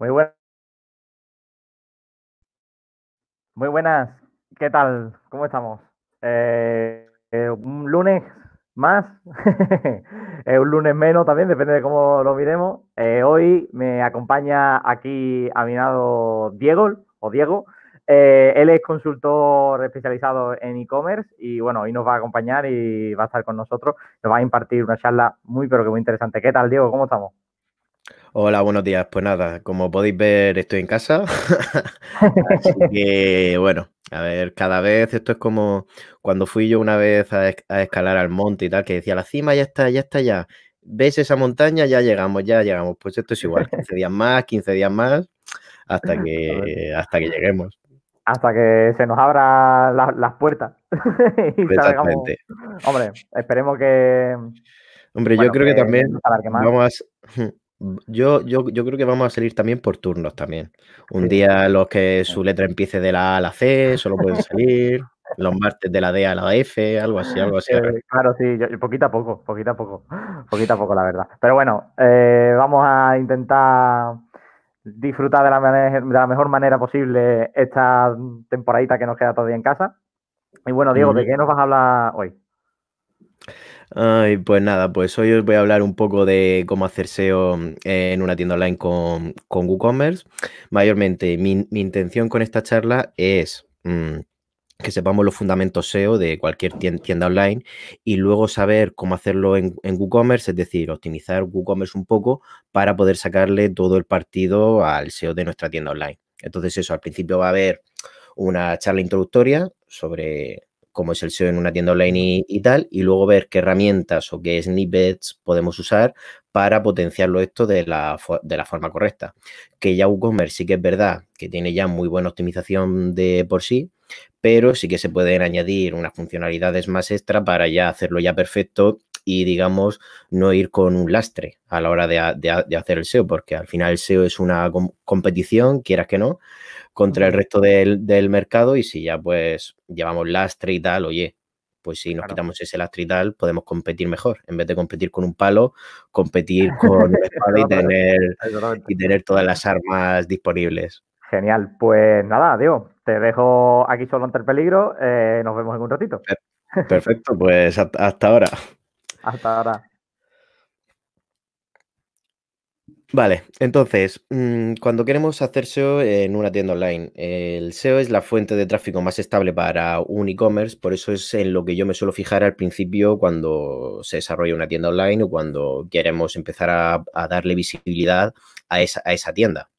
Muy buenas. Muy buenas. ¿Qué tal? ¿Cómo estamos? Eh, eh, un lunes más, eh, un lunes menos también, depende de cómo lo miremos. hoy me acompaña aquí a mi lado Diego, o Diego. él es consultor especializado en e-commerce y bueno, hoy nos va a acompañar y va a estar con nosotros. Nos va a impartir una charla muy, pero que muy interesante. ¿Qué tal, Diego? ¿Cómo estamos? Hola, buenos días. Pues nada, como podéis ver, estoy en casa. Así que, bueno, a ver, cada vez esto es como cuando fui yo una vez a, escalar al monte y tal, que decía, la cima ya está, ya está, ya. ¿Ves esa montaña? Ya llegamos, ya llegamos. Pues esto es igual, 15 días más, 15 días más, hasta que, hasta que lleguemos. Hasta que se nos abran las puertas. Exactamente. Hombre, esperemos que... Hombre, yo creo que, también... vamos a... Yo, yo, yo, creo que vamos a salir también por turnos también. Un día los que su letra empiece de la A a la C, solo pueden salir. los martes de la D a la F, algo así, algo así. Eh, claro, sí, poquito a poco, poquito a poco, poquito a poco, la verdad. Pero bueno, eh, vamos a intentar disfrutar de la, de la mejor manera posible esta temporadita que nos queda todavía en casa. Y bueno, Diego, ¿de qué nos vas a hablar hoy? pues nada, pues hoy os voy a hablar un poco de cómo hacer SEO en una tienda online con, WooCommerce. Mayormente, mi, intención con esta charla es mm, que sepamos los fundamentos SEO de cualquier tienda online y luego saber cómo hacerlo en, en, WooCommerce, es decir, optimizar WooCommerce un poco para poder sacarle todo el partido al SEO de nuestra tienda online. Entonces eso, al principio va a haber una charla introductoria sobre como es el SEO en una tienda online y, tal, y luego ver qué herramientas o qué snippets podemos usar para potenciarlo esto de la, de la forma correcta. Que ya WooCommerce sí que es verdad que tiene ya muy buena optimización de por sí, pero sí que se pueden añadir unas funcionalidades más extra para ya hacerlo ya perfecto y, digamos, no ir con un lastre a la hora de, hacer el SEO, porque al final el SEO es una competición, quieras que no, contra el resto del, mercado y si ya pues llevamos lastre y tal, oye, pues si nos quitamos ese lastre y tal, podemos competir mejor. En vez de competir con un palo, competir con una espada y tener, tener todas las armas disponibles. Genial, pues nada, Diego, te dejo aquí solo ante el peligro, eh, nos vemos en un ratito. Perfecto, pues hasta ahora hasta ahora. Vale, entonces, mm, cuando queremos hacer SEO en una tienda online, el SEO es la fuente de tráfico más estable para un e-commerce, por eso es en lo que yo me suelo fijar al principio cuando se desarrolla una tienda online o cuando queremos empezar a, darle visibilidad a esa, tienda.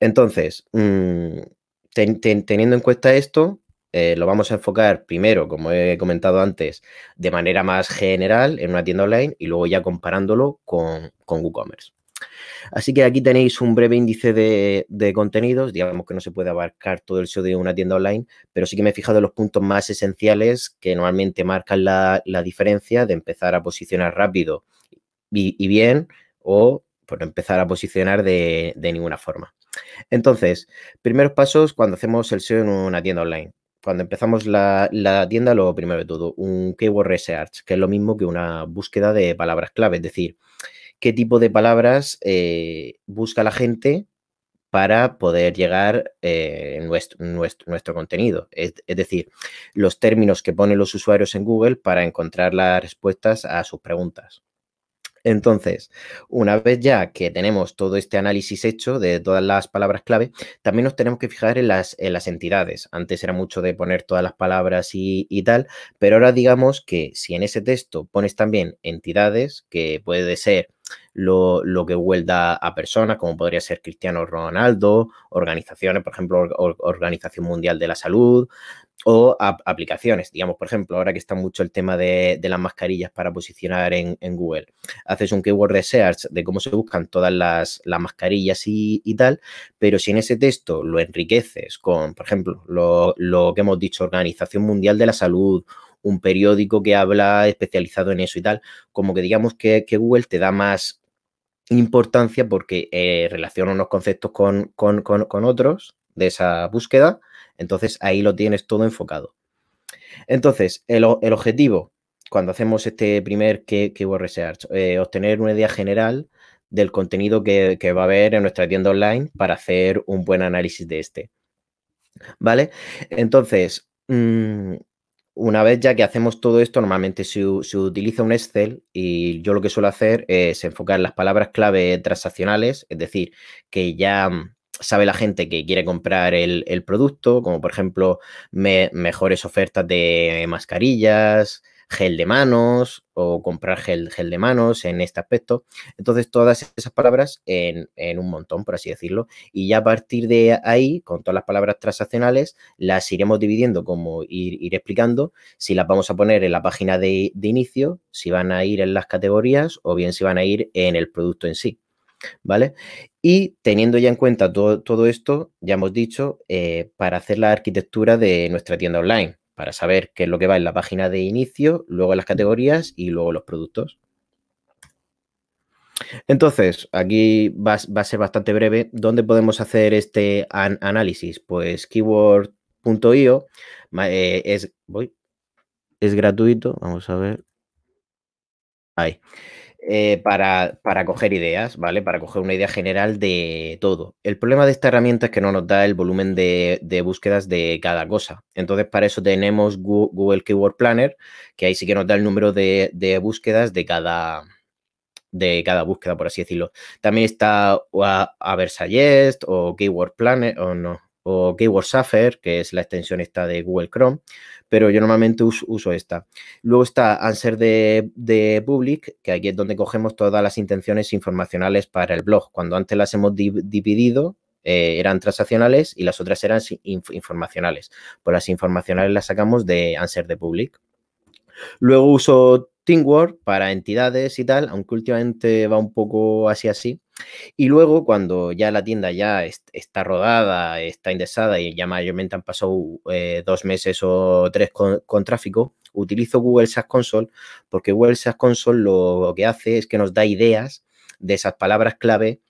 Entonces, mm, teniendo en cuenta esto, eh, lo vamos a enfocar primero, como he comentado antes, de manera más general en una tienda online y luego ya comparándolo con, con WooCommerce. Así que aquí tenéis un breve índice de, contenidos. Digamos que no se puede abarcar todo el SEO de una tienda online, pero sí que me he fijado en los puntos más esenciales que normalmente marcan la, diferencia de empezar a posicionar rápido y, bien o por pues, empezar a posicionar de, de ninguna forma. Entonces, primeros pasos cuando hacemos el SEO en una tienda online cuando empezamos la, tienda, lo primero de todo, un keyword research, que es lo mismo que una búsqueda de palabras clave, es decir, qué tipo de palabras eh, busca la gente para poder llegar eh, nuestro, contenido. Es, es, decir, los términos que ponen los usuarios en Google para encontrar las respuestas a sus preguntas. Entonces, una vez ya que tenemos todo este análisis hecho de todas las palabras clave, también nos tenemos que fijar en las, entidades. Antes era mucho de poner todas las palabras y, tal, pero ahora digamos que si en ese texto pones también entidades, que puede ser lo, que huelda a personas, como podría ser Cristiano Ronaldo, organizaciones, por ejemplo, Organización Mundial de la Salud, o aplicaciones, digamos, por ejemplo, ahora que está mucho el tema de, de las mascarillas para posicionar en, en, Google, haces un keyword search de cómo se buscan todas las, mascarillas y, tal, pero si en ese texto lo enriqueces con, por ejemplo, lo, que hemos dicho, Organización Mundial de la Salud, un periódico que habla especializado en eso y tal, como que digamos que, Google te da más importancia porque eh, relaciona unos conceptos con, con, con, con otros de esa búsqueda entonces ahí lo tienes todo enfocado. Entonces, el, objetivo, cuando hacemos este primer Keyword Research, eh, obtener una idea general del contenido que, va a haber en nuestra tienda online para hacer un buen análisis de este. ¿Vale? Entonces, mm, una vez ya que hacemos todo esto, normalmente se, se, utiliza un Excel y yo lo que suelo hacer es enfocar las palabras clave transaccionales, es decir, que ya sabe la gente que quiere comprar el, producto, como por ejemplo mejores ofertas de mascarillas, gel de manos o comprar gel, gel de manos en este aspecto. Entonces, todas esas palabras en, un montón, por así decirlo. Y ya a partir de ahí, con todas las palabras transaccionales, las iremos dividiendo como ir, explicando, si las vamos a poner en la página de, de inicio, si van a ir en las categorías o bien si van a ir en el producto en sí. ¿vale? Y teniendo ya en cuenta todo, esto, ya hemos dicho, eh, para hacer la arquitectura de nuestra tienda online, para saber qué es lo que va en la página de inicio, luego las categorías y luego los productos. Entonces, aquí va, a ser bastante breve. ¿Dónde podemos hacer este análisis? Pues keyword.io eh, es, es gratuito. Vamos a ver. Ahí. Eh, para, para, coger ideas, ¿vale? Para coger una idea general de todo. El problema de esta herramienta es que no nos da el volumen de, de búsquedas de cada cosa. Entonces, para eso tenemos Google Keyword Planner, que ahí sí que nos da el número de, de búsquedas de cada, de cada búsqueda, por así decirlo. También está Aversagest o Keyword Planner, o no, o Keyword Suffer, que es la extensión esta de Google Chrome pero yo normalmente uso, esta. Luego está Answer de, de, Public, que aquí es donde cogemos todas las intenciones informacionales para el blog. Cuando antes las hemos dividido, eh, eran transaccionales y las otras eran informacionales. Pues las informacionales las sacamos de Answer de Public. Luego uso Teamwork para entidades y tal, aunque últimamente va un poco así así. Y luego cuando ya la tienda ya está rodada, está indexada y ya mayormente han pasado eh, dos meses o tres con, tráfico, utilizo Google SaaS Console porque Google SaaS Console lo que hace es que nos da ideas de esas palabras clave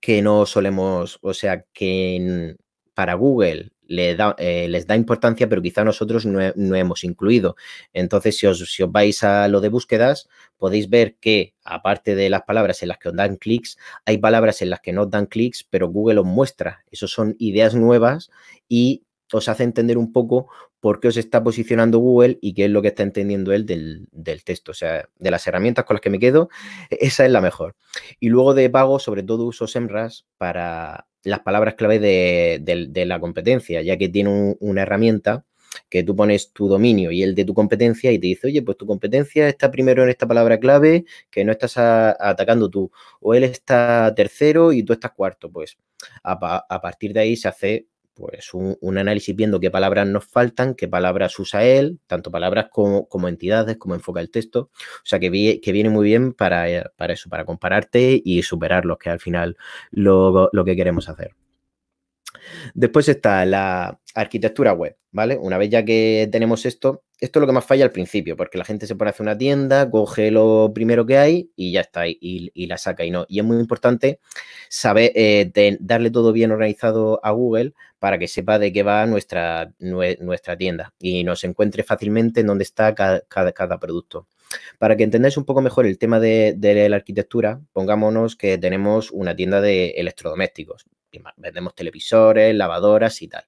que no solemos, o sea, que para Google eh, les da importancia, pero quizá nosotros no, hemos incluido. Entonces, si os, vais a lo de búsquedas, podéis ver que, aparte de las palabras en las que os dan clics, hay palabras en las que no os dan clics, pero Google os muestra. Esas son ideas nuevas y os hace entender un poco por qué os está posicionando Google y qué es lo que está entendiendo él del, del texto. O sea, de las herramientas con las que me quedo, esa es la mejor. Y luego de pago, sobre todo uso SEMRAS para las palabras clave de, la competencia, ya que tiene una herramienta que tú pones tu dominio y el de tu competencia y te dice, oye, pues tu competencia está primero en esta palabra clave que no estás atacando tú, o él está tercero y tú estás cuarto. Pues a, partir de ahí se hace pues un, análisis viendo qué palabras nos faltan, qué palabras usa él, tanto palabras como, como entidades, cómo enfoca el texto. O sea, que, que viene muy bien eh, para, eso, para compararte y superar los que al final lo que queremos hacer. Después está la arquitectura web, ¿vale? Una vez ya que tenemos esto, esto es lo que más falla al principio, porque la gente se pone a una tienda, coge lo primero que hay y ya está, y, y la saca y no. Y es muy importante saber eh, darle todo bien organizado a Google para que sepa de qué va nuestra, nuestra tienda y nos encuentre fácilmente en dónde está cada, cada, producto. Para que entendáis un poco mejor el tema de, la arquitectura, pongámonos que tenemos una tienda de electrodomésticos vendemos televisores, lavadoras y tal.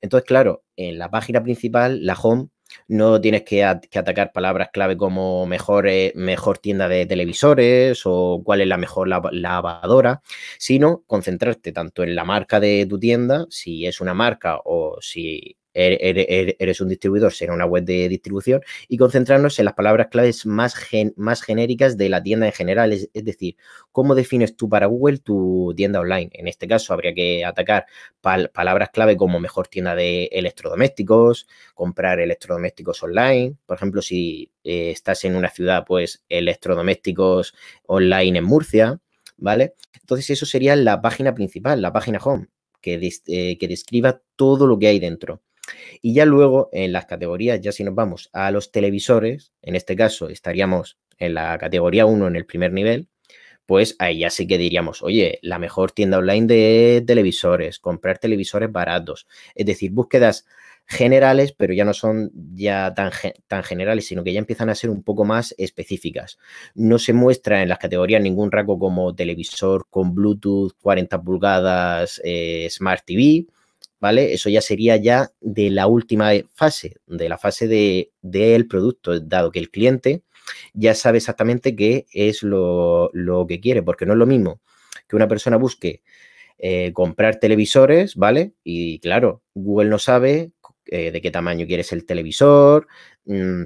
Entonces, claro, en la página principal, la home, no tienes que, atacar palabras clave como mejor, eh, mejor, tienda de televisores o cuál es la mejor lavadora, sino concentrarte tanto en la marca de tu tienda, si es una marca o si eres un distribuidor, será una web de distribución, y concentrarnos en las palabras claves más, más genéricas de la tienda en general, es, decir, cómo defines tú para Google tu tienda online. En este caso, habría que atacar palabras clave como mejor tienda de electrodomésticos, comprar electrodomésticos online, por ejemplo, si eh, estás en una ciudad, pues electrodomésticos online en Murcia, ¿vale? Entonces, eso sería la página principal, la página home. Que, eh, que describa todo lo que hay dentro. Y ya luego en las categorías, ya si nos vamos a los televisores, en este caso estaríamos en la categoría 1 en el primer nivel, pues ahí ya sí que diríamos, oye, la mejor tienda online de televisores, comprar televisores baratos, es decir, búsquedas generales, pero ya no son ya tan, generales, sino que ya empiezan a ser un poco más específicas. No se muestra en las categorías ningún rango como televisor con Bluetooth, 40 pulgadas, eh, Smart TV, ¿vale? Eso ya sería ya de la última fase, de la fase del de, el producto, dado que el cliente ya sabe exactamente qué es lo, que quiere, porque no es lo mismo que una persona busque eh, comprar televisores, ¿vale? Y claro, Google no sabe eh, de qué tamaño quieres el televisor, mm,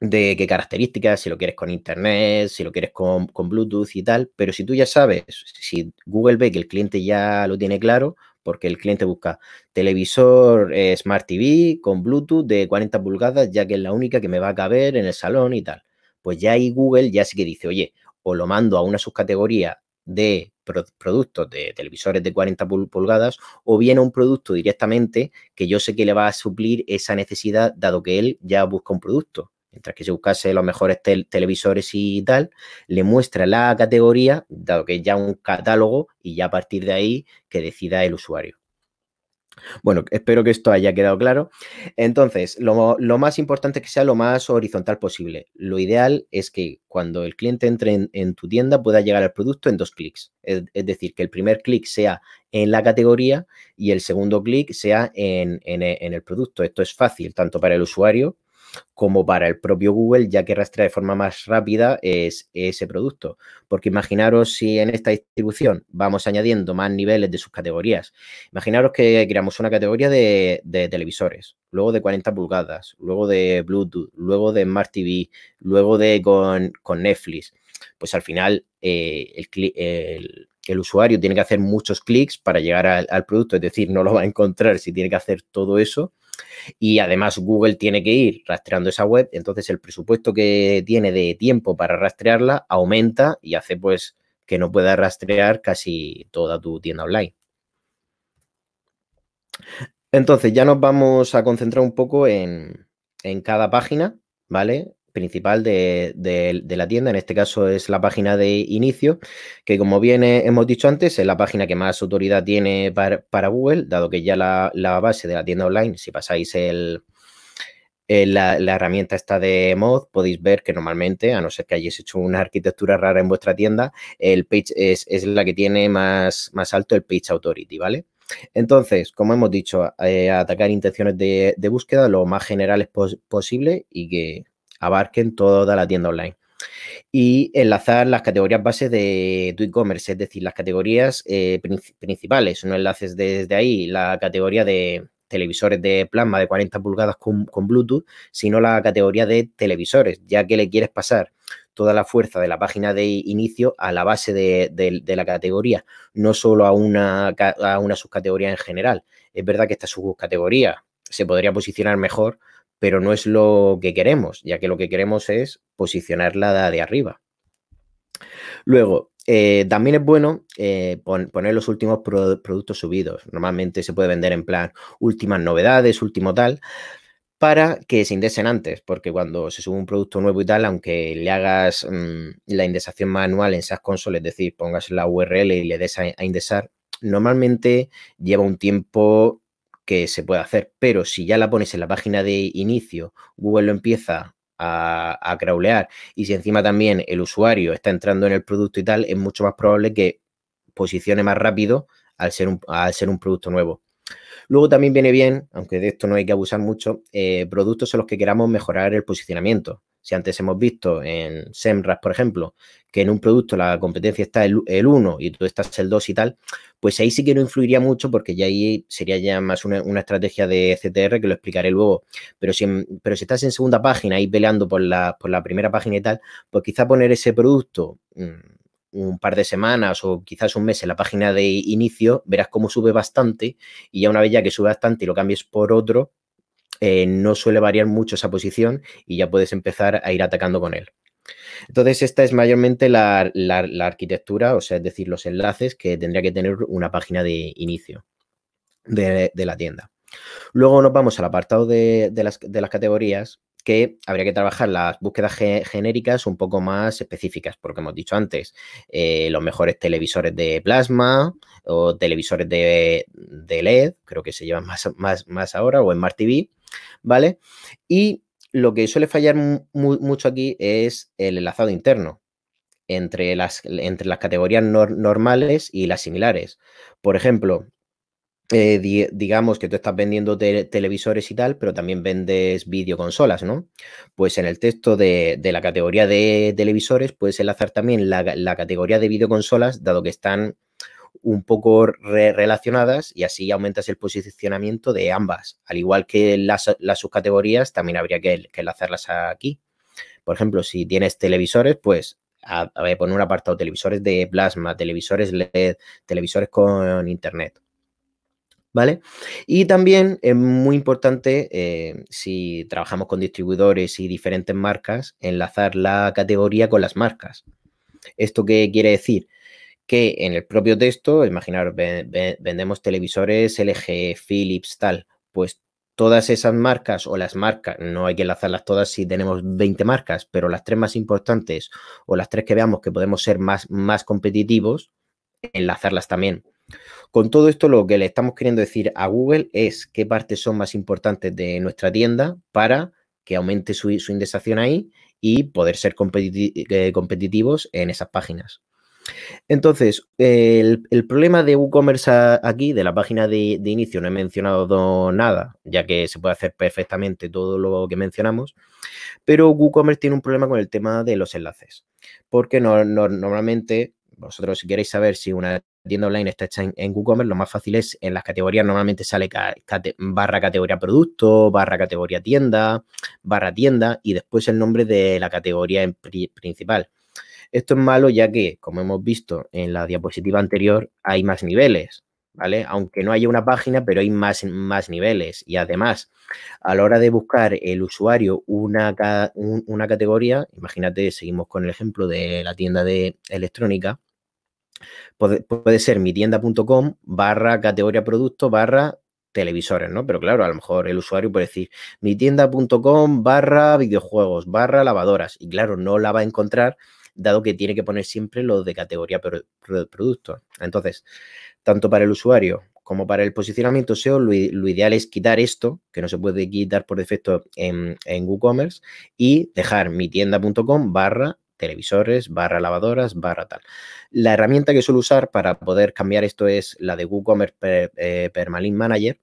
de qué características, si lo quieres con internet, si lo quieres con, con, Bluetooth y tal, pero si tú ya sabes, si Google ve que el cliente ya lo tiene claro, porque el cliente busca televisor eh, Smart TV con Bluetooth de 40 pulgadas, ya que es la única que me va a caber en el salón y tal. Pues ya ahí Google ya sí que dice, oye, o lo mando a una subcategoría de productos de televisores de 40 pulgadas o viene un producto directamente que yo sé que le va a suplir esa necesidad dado que él ya busca un producto mientras que se buscase eh, los mejores televisores y tal, le muestra la categoría, dado que es ya un catálogo y ya a partir de ahí que decida el usuario. Bueno, espero que esto haya quedado claro. Entonces, lo, más importante es que sea lo más horizontal posible. Lo ideal es que cuando el cliente entre en, tu tienda pueda llegar al producto en dos clics. Es, decir, que el primer clic sea en la categoría y el segundo clic sea en el producto. Esto es fácil tanto para el usuario como para el propio Google, ya que rastrea de forma más rápida es, ese producto. Porque imaginaros si en esta distribución vamos añadiendo más niveles de sus categorías. Imaginaros que creamos una categoría de, televisores, luego de 40 pulgadas, luego de Bluetooth, luego de Smart TV, luego de con, Netflix. Pues al final eh, el, usuario tiene que hacer muchos clics para llegar al, producto, es decir, no lo va a encontrar si tiene que hacer todo eso. Y además Google tiene que ir rastreando esa web, entonces el presupuesto que tiene de tiempo para rastrearla aumenta y hace pues que no pueda rastrear casi toda tu tienda online. Entonces ya nos vamos a concentrar un poco en, en cada página, ¿vale? principal de, la tienda, en este caso es la página de inicio, que como bien hemos dicho antes, es la página que más autoridad tiene para, Google, dado que ya la, la, base de la tienda online, si pasáis el, la, herramienta está de mod, podéis ver que normalmente, a no ser que hayáis hecho una arquitectura rara en vuestra tienda, el page es, es la que tiene más, más alto el page authority, ¿vale? Entonces, como hemos dicho, eh, atacar intenciones de, de, búsqueda lo más generales posible y que abarquen toda la tienda online. Y enlazar las categorías base de tu e-commerce, es decir, las categorías eh, principales, no enlaces desde ahí, la categoría de televisores de plasma de 40 pulgadas con, Bluetooth, sino la categoría de televisores, ya que le quieres pasar toda la fuerza de la página de inicio a la base de, la categoría, no solo a a una, subcategoría en general. Es verdad que esta subcategoría se podría posicionar mejor pero no es lo que queremos, ya que lo que queremos es posicionarla de arriba. Luego, eh, también es bueno eh, poner los últimos productos subidos. Normalmente se puede vender en plan últimas novedades, último tal, para que se indesen antes, porque cuando se sube un producto nuevo y tal, aunque le hagas mm, la indexación manual en esas consolas, es decir, pongas la URL y le des a, a normalmente lleva un tiempo que se puede hacer. Pero si ya la pones en la página de inicio, Google lo empieza a, a y si encima también el usuario está entrando en el producto y tal, es mucho más probable que posicione más rápido al ser un, ser un producto nuevo. Luego también viene bien, aunque de esto no hay que abusar mucho, eh, productos en los que queramos mejorar el posicionamiento. Si antes hemos visto en SEMRAS, por ejemplo, que en un producto la competencia está el, 1 y tú estás el 2 y tal, pues ahí sí que no influiría mucho porque ya ahí sería ya más una, estrategia de CTR que lo explicaré luego. Pero si, pero si estás en segunda página y peleando por la, primera página y tal, pues quizá poner ese producto... Mm, un par de semanas o quizás un mes en la página de inicio, verás cómo sube bastante y ya una vez ya que sube bastante y lo cambies por otro, eh, no suele variar mucho esa posición y ya puedes empezar a ir atacando con él. Entonces, esta es mayormente la, arquitectura, o sea, es decir, los enlaces que tendría que tener una página de inicio de, la tienda. Luego nos vamos al apartado de, de, las, categorías, que habría que trabajar las búsquedas genéricas un poco más específicas, porque hemos dicho antes, eh, los mejores televisores de plasma o televisores de, LED, creo que se llevan más, más ahora, o Smart TV. ¿vale? Y lo que suele fallar mucho aquí es el enlazado interno entre las, entre las categorías normales y las similares. Por ejemplo, eh, digamos que tú estás vendiendo televisores y tal, pero también vendes videoconsolas, ¿no? Pues en el texto de, de la categoría de televisores puedes enlazar también la, la, categoría de videoconsolas, dado que están un poco relacionadas y así aumentas el posicionamiento de ambas. Al igual que las, subcategorías, también habría que, enlazarlas aquí. Por ejemplo, si tienes televisores, pues a, poner un apartado televisores de plasma, televisores LED, televisores con internet. ¿Vale? Y también es muy importante, eh, si trabajamos con distribuidores y diferentes marcas, enlazar la categoría con las marcas. ¿Esto qué quiere decir? que en el propio texto, imaginaros, vendemos televisores LG, Philips, tal, pues todas esas marcas o las marcas, no hay que enlazarlas todas si tenemos 20 marcas, pero las tres más importantes o las tres que veamos que podemos ser más, más competitivos, enlazarlas también. Con todo esto lo que le estamos queriendo decir a Google es qué partes son más importantes de nuestra tienda para que aumente su, su indexación ahí y poder ser eh, competitivos en esas páginas. Entonces, el, problema de WooCommerce aquí, de la página de, inicio, no he mencionado nada, ya que se puede hacer perfectamente todo lo que mencionamos, pero WooCommerce tiene un problema con el tema de los enlaces, porque normalmente vosotros si queréis saber si una tienda online está hecha en, WooCommerce, lo más fácil es en las categorías, normalmente sale barra categoría producto, barra categoría tienda, barra tienda y después el nombre de la categoría principal. Esto es malo ya que, como hemos visto en la diapositiva anterior, hay más niveles, ¿vale? Aunque no haya una página, pero hay más, más niveles. Y además, a la hora de buscar el usuario una, una categoría, imagínate, seguimos con el ejemplo de la tienda de electrónica, puede, puede ser mitienda.com barra categoría producto barra televisores, ¿no? Pero claro, a lo mejor el usuario puede decir mitienda.com barra videojuegos, barra lavadoras. Y claro, no la va a encontrar dado que tiene que poner siempre lo de categoría producto. Entonces, tanto para el usuario como para el posicionamiento SEO, lo, ideal es quitar esto, que no se puede quitar por defecto en, en WooCommerce, y dejar mi tienda.com barra televisores, barra lavadoras, barra tal. La herramienta que suelo usar para poder cambiar esto es la de WooCommerce Permalin eh, Permalink Manager,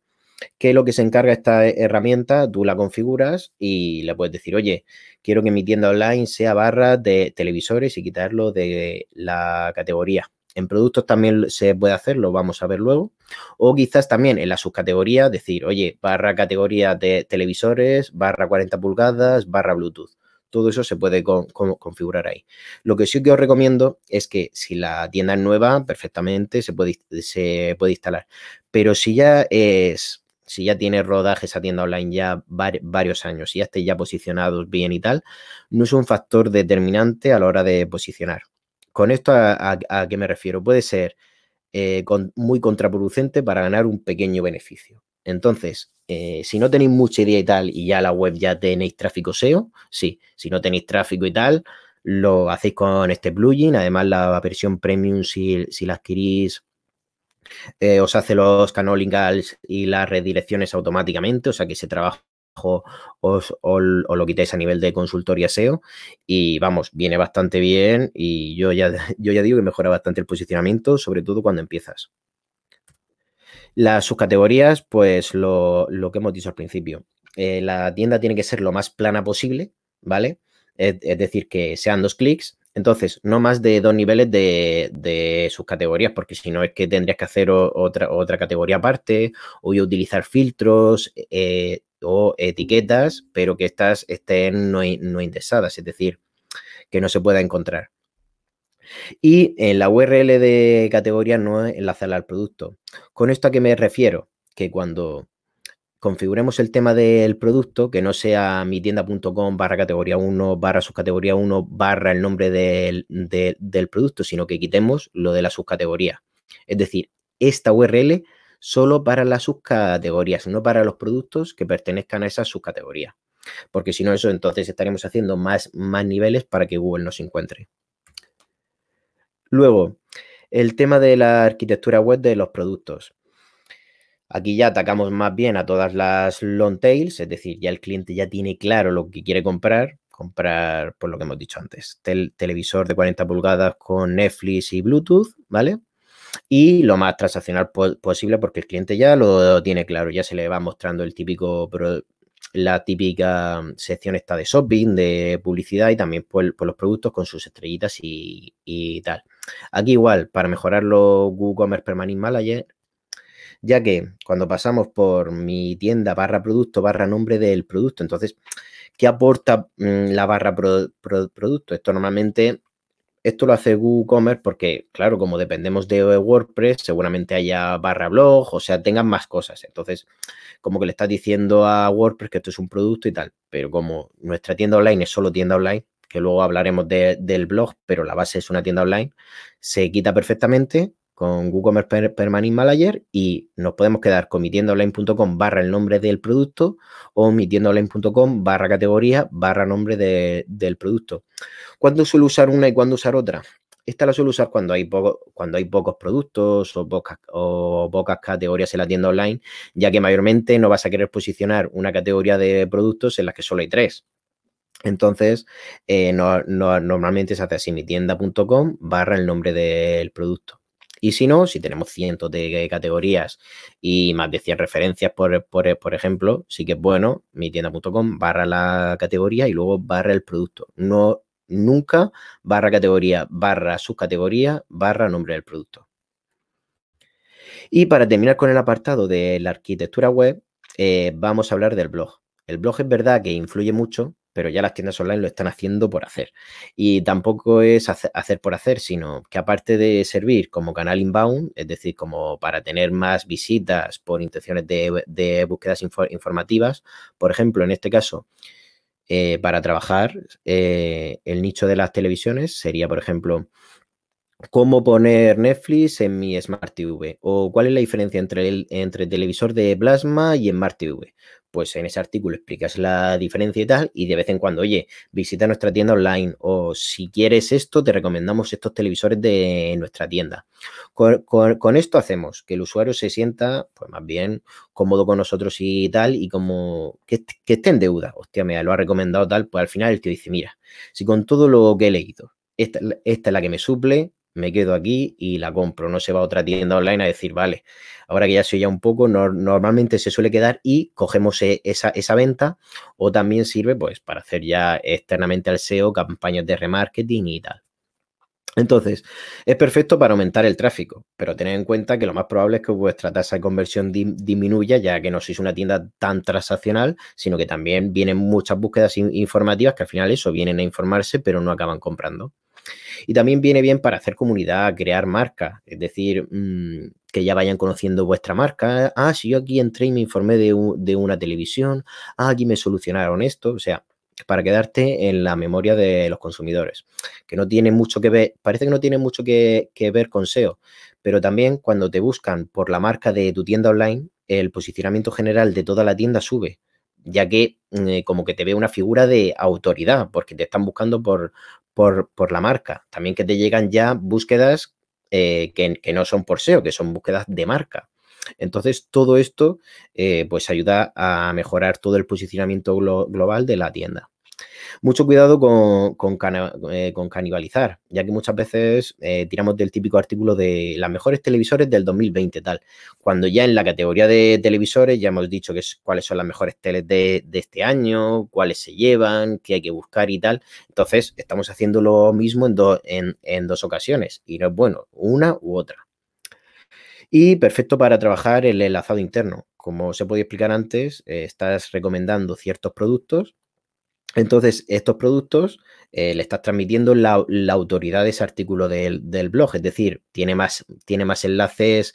¿Qué es lo que se encarga esta herramienta, tú la configuras y le puedes decir, oye, quiero que mi tienda online sea barra de televisores y quitarlo de la categoría. En productos también se puede hacer, lo vamos a ver luego. O quizás también en la subcategoría decir, oye, barra categoría de televisores, barra 40 pulgadas, barra Bluetooth. Todo eso se puede configurar ahí. Lo que sí que os recomiendo es que si la tienda es nueva, perfectamente se puede, se puede instalar. Pero si ya es si ya tiene rodajes a tienda online ya varios años, si ya estáis ya posicionados bien y tal, no es un factor determinante a la hora de posicionar. Con esto a, qué me refiero. Puede ser eh, muy contraproducente para ganar un pequeño beneficio. Entonces, eh, si no tenéis mucha idea y tal, y ya la web ya tenéis tráfico SEO, sí, si no tenéis tráfico y tal, lo hacéis con este plugin. Además, la versión premium, si, si la adquirís eh, os hace los canonicals y las redirecciones automáticamente, o sea que ese trabajo os, lo quitáis a nivel de consultoría SEO y vamos, viene bastante bien y yo ya, yo ya digo que mejora bastante el posicionamiento, sobre todo cuando empiezas. Las subcategorías, pues lo, que hemos dicho al principio, eh, la tienda tiene que ser lo más plana posible, ¿vale? es decir, que sean dos clics, entonces, no más de dos niveles de, sus categorías, porque si no es que tendrías que hacer otra, otra categoría aparte, o utilizar filtros eh, eh, o etiquetas, pero que estas estén no, no indexadas, es decir, que no se pueda encontrar. Y en la URL de categoría no enlazarla al producto. Con esto a qué me refiero, que cuando configuremos el tema del producto, que no sea mi tienda.com barra categoría 1 barra subcategoría 1 barra el nombre del, producto, sino que quitemos lo de la subcategoría. Es decir, esta URL solo para las subcategorías, no para los productos que pertenezcan a esa subcategoría. Porque si no, eso entonces estaremos haciendo más, más niveles para que Google nos encuentre. Luego, el tema de la arquitectura web de los productos. Aquí ya atacamos más bien a todas las long tails, es decir, ya el cliente ya tiene claro lo que quiere comprar, comprar por pues, lo que hemos dicho antes, televisor de 40 pulgadas con Netflix y Bluetooth, ¿vale? Y lo más transaccional posible porque el cliente ya lo tiene claro, ya se le va mostrando el típico la típica mm, sección está de shopping, de publicidad y también por, pues, pues, los productos con sus estrellitas y, tal. Aquí igual, para mejorar los WooCommerce Permanent Manager, ya que cuando pasamos por mi tienda barra producto barra nombre del producto, entonces, ¿qué aporta mm, la barra producto? Esto normalmente, esto lo hace WooCommerce porque, claro, como dependemos de WordPress, seguramente haya barra blog, o sea, tengan más cosas. Entonces, como que le estás diciendo a WordPress que esto es un producto y tal, pero como nuestra tienda online es solo tienda online, que luego hablaremos del blog, pero la base es una tienda online, se quita perfectamente con WooCommerce Merchant Permanent Manager y nos podemos quedar con online.com barra el nombre del producto o online.com barra categoría barra nombre del producto. ¿Cuándo suelo usar una y cuándo usar otra? Esta la suelo usar cuando hay, poco, cuando hay pocos productos o pocas, o pocas categorías en la tienda online, ya que mayormente no vas a querer posicionar una categoría de productos en las que solo hay tres. Entonces, eh, normalmente se hace así, tienda.com barra el nombre del producto. Y si no, si tenemos cientos de eh, categorías y más de 100 referencias, por, eh, por, ejemplo, sí que es bueno mi tienda.com barra la categoría y luego barra el producto. No nunca barra categoría barra subcategoría barra nombre del producto. Y para terminar con el apartado de la arquitectura web, eh, vamos a hablar del blog. El blog es verdad que influye mucho, pero ya las tiendas online lo están haciendo por hacer. Y tampoco es hacer por hacer, sino que aparte de servir como canal inbound, es decir, como para tener más visitas por intenciones de, búsquedas informativas, por ejemplo, en este caso, eh, para trabajar eh, el nicho de las televisiones sería, por ejemplo, cómo poner Netflix en mi Smart TV o cuál es la diferencia entre el, entre televisor de plasma y Smart TV. Pues en ese artículo explicas la diferencia y tal y de vez en cuando, oye, visita nuestra tienda online o si quieres esto, te recomendamos estos televisores de nuestra tienda. Con, esto hacemos que el usuario se sienta, pues más bien, cómodo con nosotros y tal y como que, esté en deuda. Hostia, me lo ha recomendado tal, pues al final el tío dice, mira, si con todo lo que he leído, esta, esta es la que me suple, me quedo aquí y la compro, no se va a otra tienda online a decir, vale, ahora que ya soy ya un poco, normalmente se suele quedar y cogemos e, esa, venta o también sirve pues para hacer ya externamente al SEO campañas de remarketing y tal. Entonces, es perfecto para aumentar el tráfico, pero tened en cuenta que lo más probable es que vuestra tasa de conversión disminuya, ya que no sois una tienda tan transaccional, sino que también vienen muchas búsquedas informativas que al final eso vienen a informarse, pero no acaban comprando. Y también viene bien para hacer comunidad, crear marca, es decir, mm, que ya vayan conociendo vuestra marca. Ah, si yo aquí entré y me informé de, una televisión, ah, aquí me solucionaron esto, o sea, para quedarte en la memoria de los consumidores, que no tiene mucho que ver, parece que no tiene mucho que, ver con SEO, pero también cuando te buscan por la marca de tu tienda online, el posicionamiento general de toda la tienda sube, ya que mm, como que te ve una figura de autoridad, porque te están buscando por, por, por la marca. También que te llegan ya búsquedas eh, que, no son por SEO, que son búsquedas de marca. Entonces, todo esto eh, pues ayuda a mejorar todo el posicionamiento global de la tienda. Mucho cuidado con, eh, con, canibalizar, ya que muchas veces eh, tiramos del típico artículo de las mejores televisores del 2020, tal, cuando ya en la categoría de televisores ya hemos dicho que cuáles son las mejores teles de, este año, cuáles se llevan, qué hay que buscar y tal. Entonces, estamos haciendo lo mismo en, en, dos ocasiones y no es bueno, una u otra y perfecto para trabajar el enlazado interno. Como se podido explicar antes, eh, estás recomendando ciertos productos entonces, estos productos eh, le estás transmitiendo la, autoridad de ese artículo del, blog, es decir, tiene más, tiene más enlaces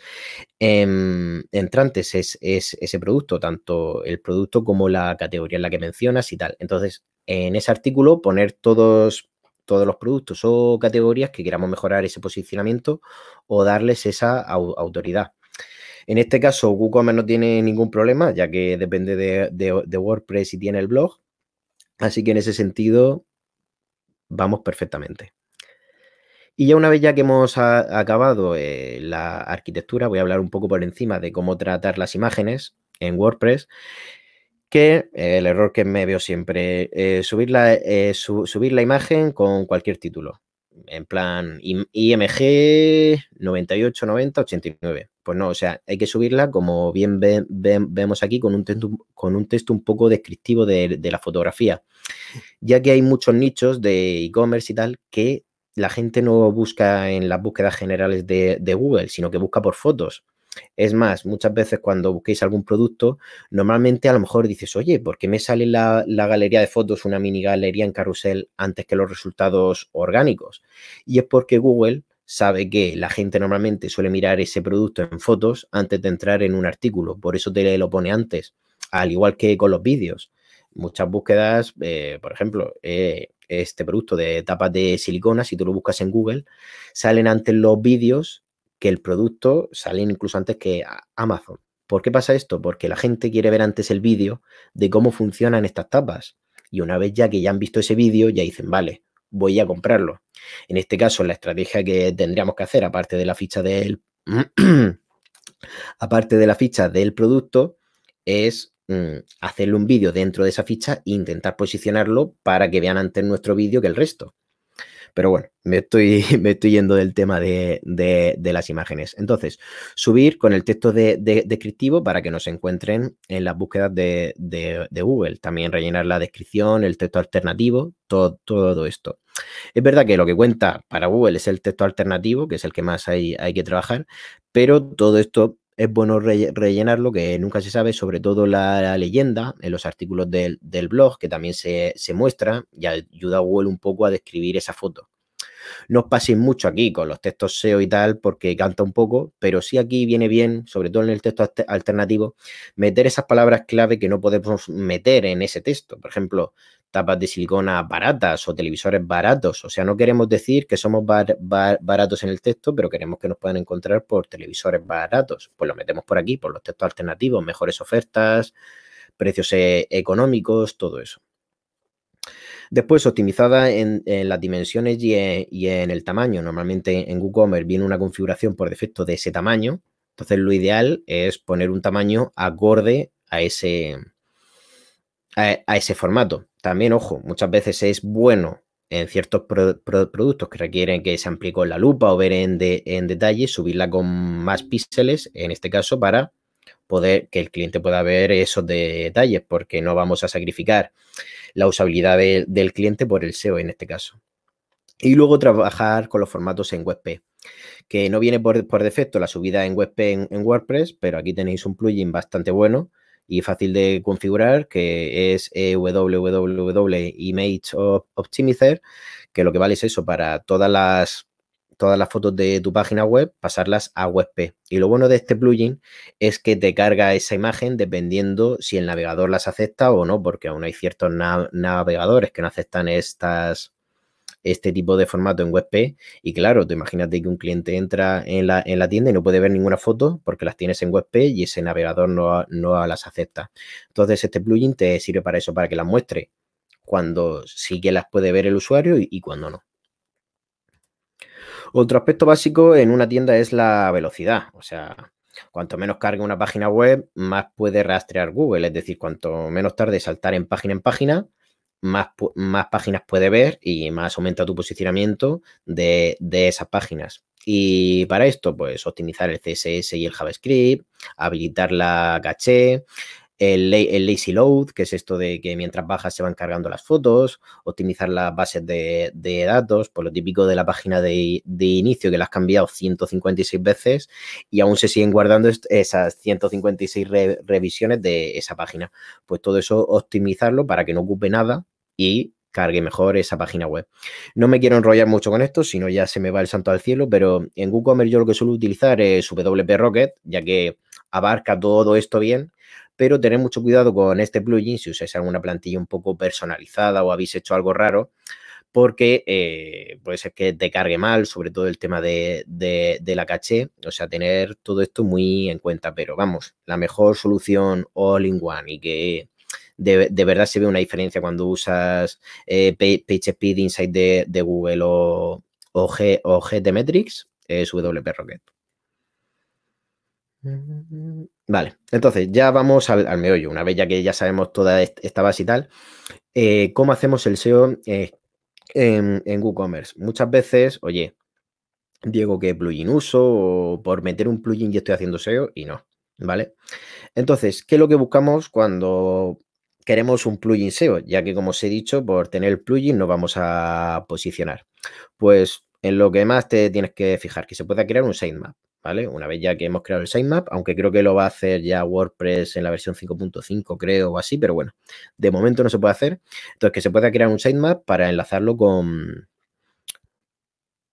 em, entrantes es, ese producto, tanto el producto como la categoría en la que mencionas y tal. Entonces, en ese artículo poner todos, todos los productos o categorías que queramos mejorar ese posicionamiento o darles esa autoridad. En este caso, WooCommerce no tiene ningún problema, ya que depende de, de WordPress y tiene el blog Así que en ese sentido, vamos perfectamente. Y ya una vez ya que hemos acabado eh, la arquitectura, voy a hablar un poco por encima de cómo tratar las imágenes en WordPress, que eh, el error que me veo siempre, es eh, subir, la, subir la imagen con cualquier título, en plan IMG 98, 90, 89. Pues no, o sea, hay que subirla, como bien vemos aquí, con un, texto, un poco descriptivo de, la fotografía, ya que hay muchos nichos de e-commerce y tal que la gente no busca en las búsquedas generales de, Google, sino que busca por fotos. Es más, muchas veces cuando busquéis algún producto, normalmente a lo mejor dices, oye, ¿por qué me sale la, galería de fotos, una mini galería en carrusel, antes que los resultados orgánicos? Y es porque Google sabe que la gente normalmente suele mirar ese producto en fotos antes de entrar en un artículo, por eso te lo pone antes, al igual que con los vídeos. Muchas búsquedas, eh, por ejemplo, eh, este producto de tapas de silicona, si tú lo buscas en Google, salen antes los vídeos que el producto, salen incluso antes que Amazon. ¿Por qué pasa esto? Porque la gente quiere ver antes el vídeo de cómo funcionan estas tapas. Y una vez ya que ya han visto ese vídeo, ya dicen, vale, voy a comprarlo. En este caso, la estrategia que tendríamos que hacer, aparte de la ficha del, aparte de la ficha del producto, es mm, hacerle un vídeo dentro de esa ficha e intentar posicionarlo para que vean antes nuestro vídeo que el resto. Pero bueno, me estoy, yendo del tema de, las imágenes. Entonces, subir con el texto descriptivo para que nos encuentren en las búsquedas de, Google. También rellenar la descripción, el texto alternativo, todo, todo esto. Es verdad que lo que cuenta para Google es el texto alternativo, que es el que más hay, hay que trabajar, pero todo esto es bueno rellenarlo, rellenar lo que nunca se sabe, sobre todo la, leyenda, en los artículos del, blog, que también se, se, muestra y ayuda a Google un poco a describir esa foto. No os paséis mucho aquí con los textos SEO y tal, porque canta un poco, pero sí aquí viene bien, sobre todo en el texto alternativo, meter esas palabras clave que no podemos meter en ese texto. Por ejemplo, tapas de silicona baratas o televisores baratos. O sea, no queremos decir que somos baratos en el texto, pero queremos que nos puedan encontrar por televisores baratos. Pues lo metemos por aquí, por los textos alternativos, mejores ofertas, precios eh, económicos, todo eso. Después, optimizada en, las dimensiones y en, el tamaño. Normalmente en WooCommerce viene una configuración por defecto de ese tamaño. Entonces, lo ideal es poner un tamaño acorde a ese, a, ese formato. También, ojo, muchas veces es bueno en ciertos productos que requieren que se amplíe con la lupa o ver en detalle, subirla con más píxeles, en este caso para poder, que el cliente pueda ver esos detalles, porque no vamos a sacrificar la usabilidad del cliente por el SEO en este caso. Y luego trabajar con los formatos en WebP, que no viene por, defecto la subida en WebP en, WordPress, pero aquí tenéis un plugin bastante bueno y fácil de configurar, que es e www.imageoptimizer, Optimizer, que lo que vale es eso para todas las todas las fotos de tu página web, pasarlas a WebP. Y lo bueno de este plugin es que te carga esa imagen dependiendo si el navegador las acepta o no, porque aún hay ciertos navegadores que no aceptan estas, este tipo de formato en WebP. Y claro, tú imagínate que un cliente entra en la, en la, tienda y no puede ver ninguna foto porque las tienes en WebP y ese navegador no, no las acepta. Entonces, este plugin te sirve para eso, para que las muestre cuando sí que las puede ver el usuario y cuando no. Otro aspecto básico en una tienda es la velocidad. O sea, cuanto menos cargue una página web, más puede rastrear Google. Es decir, cuanto menos tarde saltar en página en página, más, más páginas puede ver y más aumenta tu posicionamiento de, de esas páginas. Y para esto, pues optimizar el CSS y el JavaScript, habilitar la caché, el, lazy load, que es esto de que mientras bajas se van cargando las fotos, optimizar las bases de, datos, por pues lo típico de la página de, inicio que la has cambiado 156 veces y aún se siguen guardando esas 156 revisiones de esa página. Pues todo eso optimizarlo para que no ocupe nada y cargue mejor esa página web. No me quiero enrollar mucho con esto, sino ya se me va el santo al cielo, pero en WooCommerce yo lo que suelo utilizar es WP Rocket, ya que abarca todo esto bien, pero tener mucho cuidado con este plugin si usáis alguna plantilla un poco personalizada o habéis hecho algo raro, porque eh, puede ser que te cargue mal, sobre todo el tema de, la caché, o sea, tener todo esto muy en cuenta, pero vamos, la mejor solución all-in-one y que... De, verdad se ve una diferencia cuando usas eh, PageSpeed Insight de, Google o, o, G, o Metrics, es WP Rocket. Vale, entonces ya vamos al, meollo. Una vez ya que ya sabemos toda esta base y tal, eh, ¿cómo hacemos el SEO en, en, WooCommerce? Muchas veces, oye, Diego, ¿qué plugin uso? O por meter un plugin yo estoy haciendo SEO y no, ¿vale? Entonces, ¿qué es lo que buscamos cuando queremos un plugin SEO? Ya que, como os he dicho, por tener el plugin nos vamos a posicionar. Pues en lo que más te tienes que fijar, que se pueda crear un sitemap. ¿vale? Una vez ya que hemos creado el sitemap, aunque creo que lo va a hacer ya WordPress en la versión 5.5, creo, o así, pero bueno, de momento no se puede hacer. Entonces, que se pueda crear un sitemap para enlazarlo con,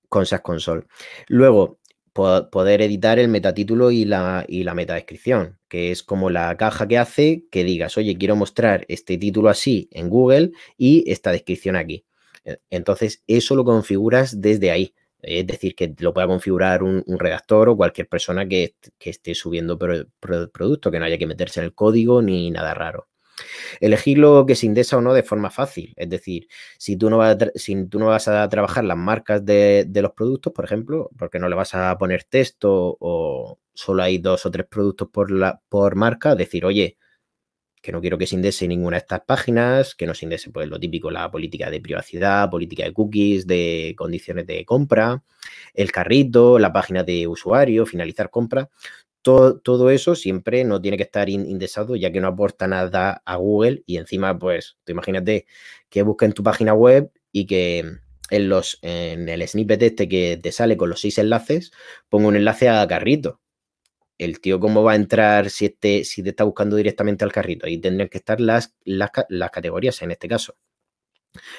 con Console. Luego, poder editar el metatítulo y la, y la metadescripción, que es como la caja que hace que digas, oye, quiero mostrar este título así en Google y esta descripción aquí. E-, entonces, eso lo configuras desde ahí. Es decir, que lo pueda configurar un, redactor o cualquier persona que, esté subiendo pro, producto, que no haya que meterse en el código ni nada raro. Elegir lo que se indesa o no de forma fácil. Es decir, si tú no vas a, si tú no vas a trabajar las marcas de, los productos, por ejemplo, porque no le vas a poner texto o solo hay dos o tres productos por, la, por marca, decir, oye, que no quiero que se indese ninguna de estas páginas, que no se indese pues lo típico, la política de privacidad, política de cookies, de condiciones de compra, el carrito, la página de usuario, finalizar compra. Todo, todo eso siempre no tiene que estar indexado ya que no aporta nada a Google y encima pues tú imagínate que busca en tu página web y que en, los, en el snippet este que te sale con los seis enlaces ponga un enlace a carrito el tío cómo va a entrar si, este, si te está buscando directamente al carrito. Ahí tendrían que estar las, las, categorías en este caso.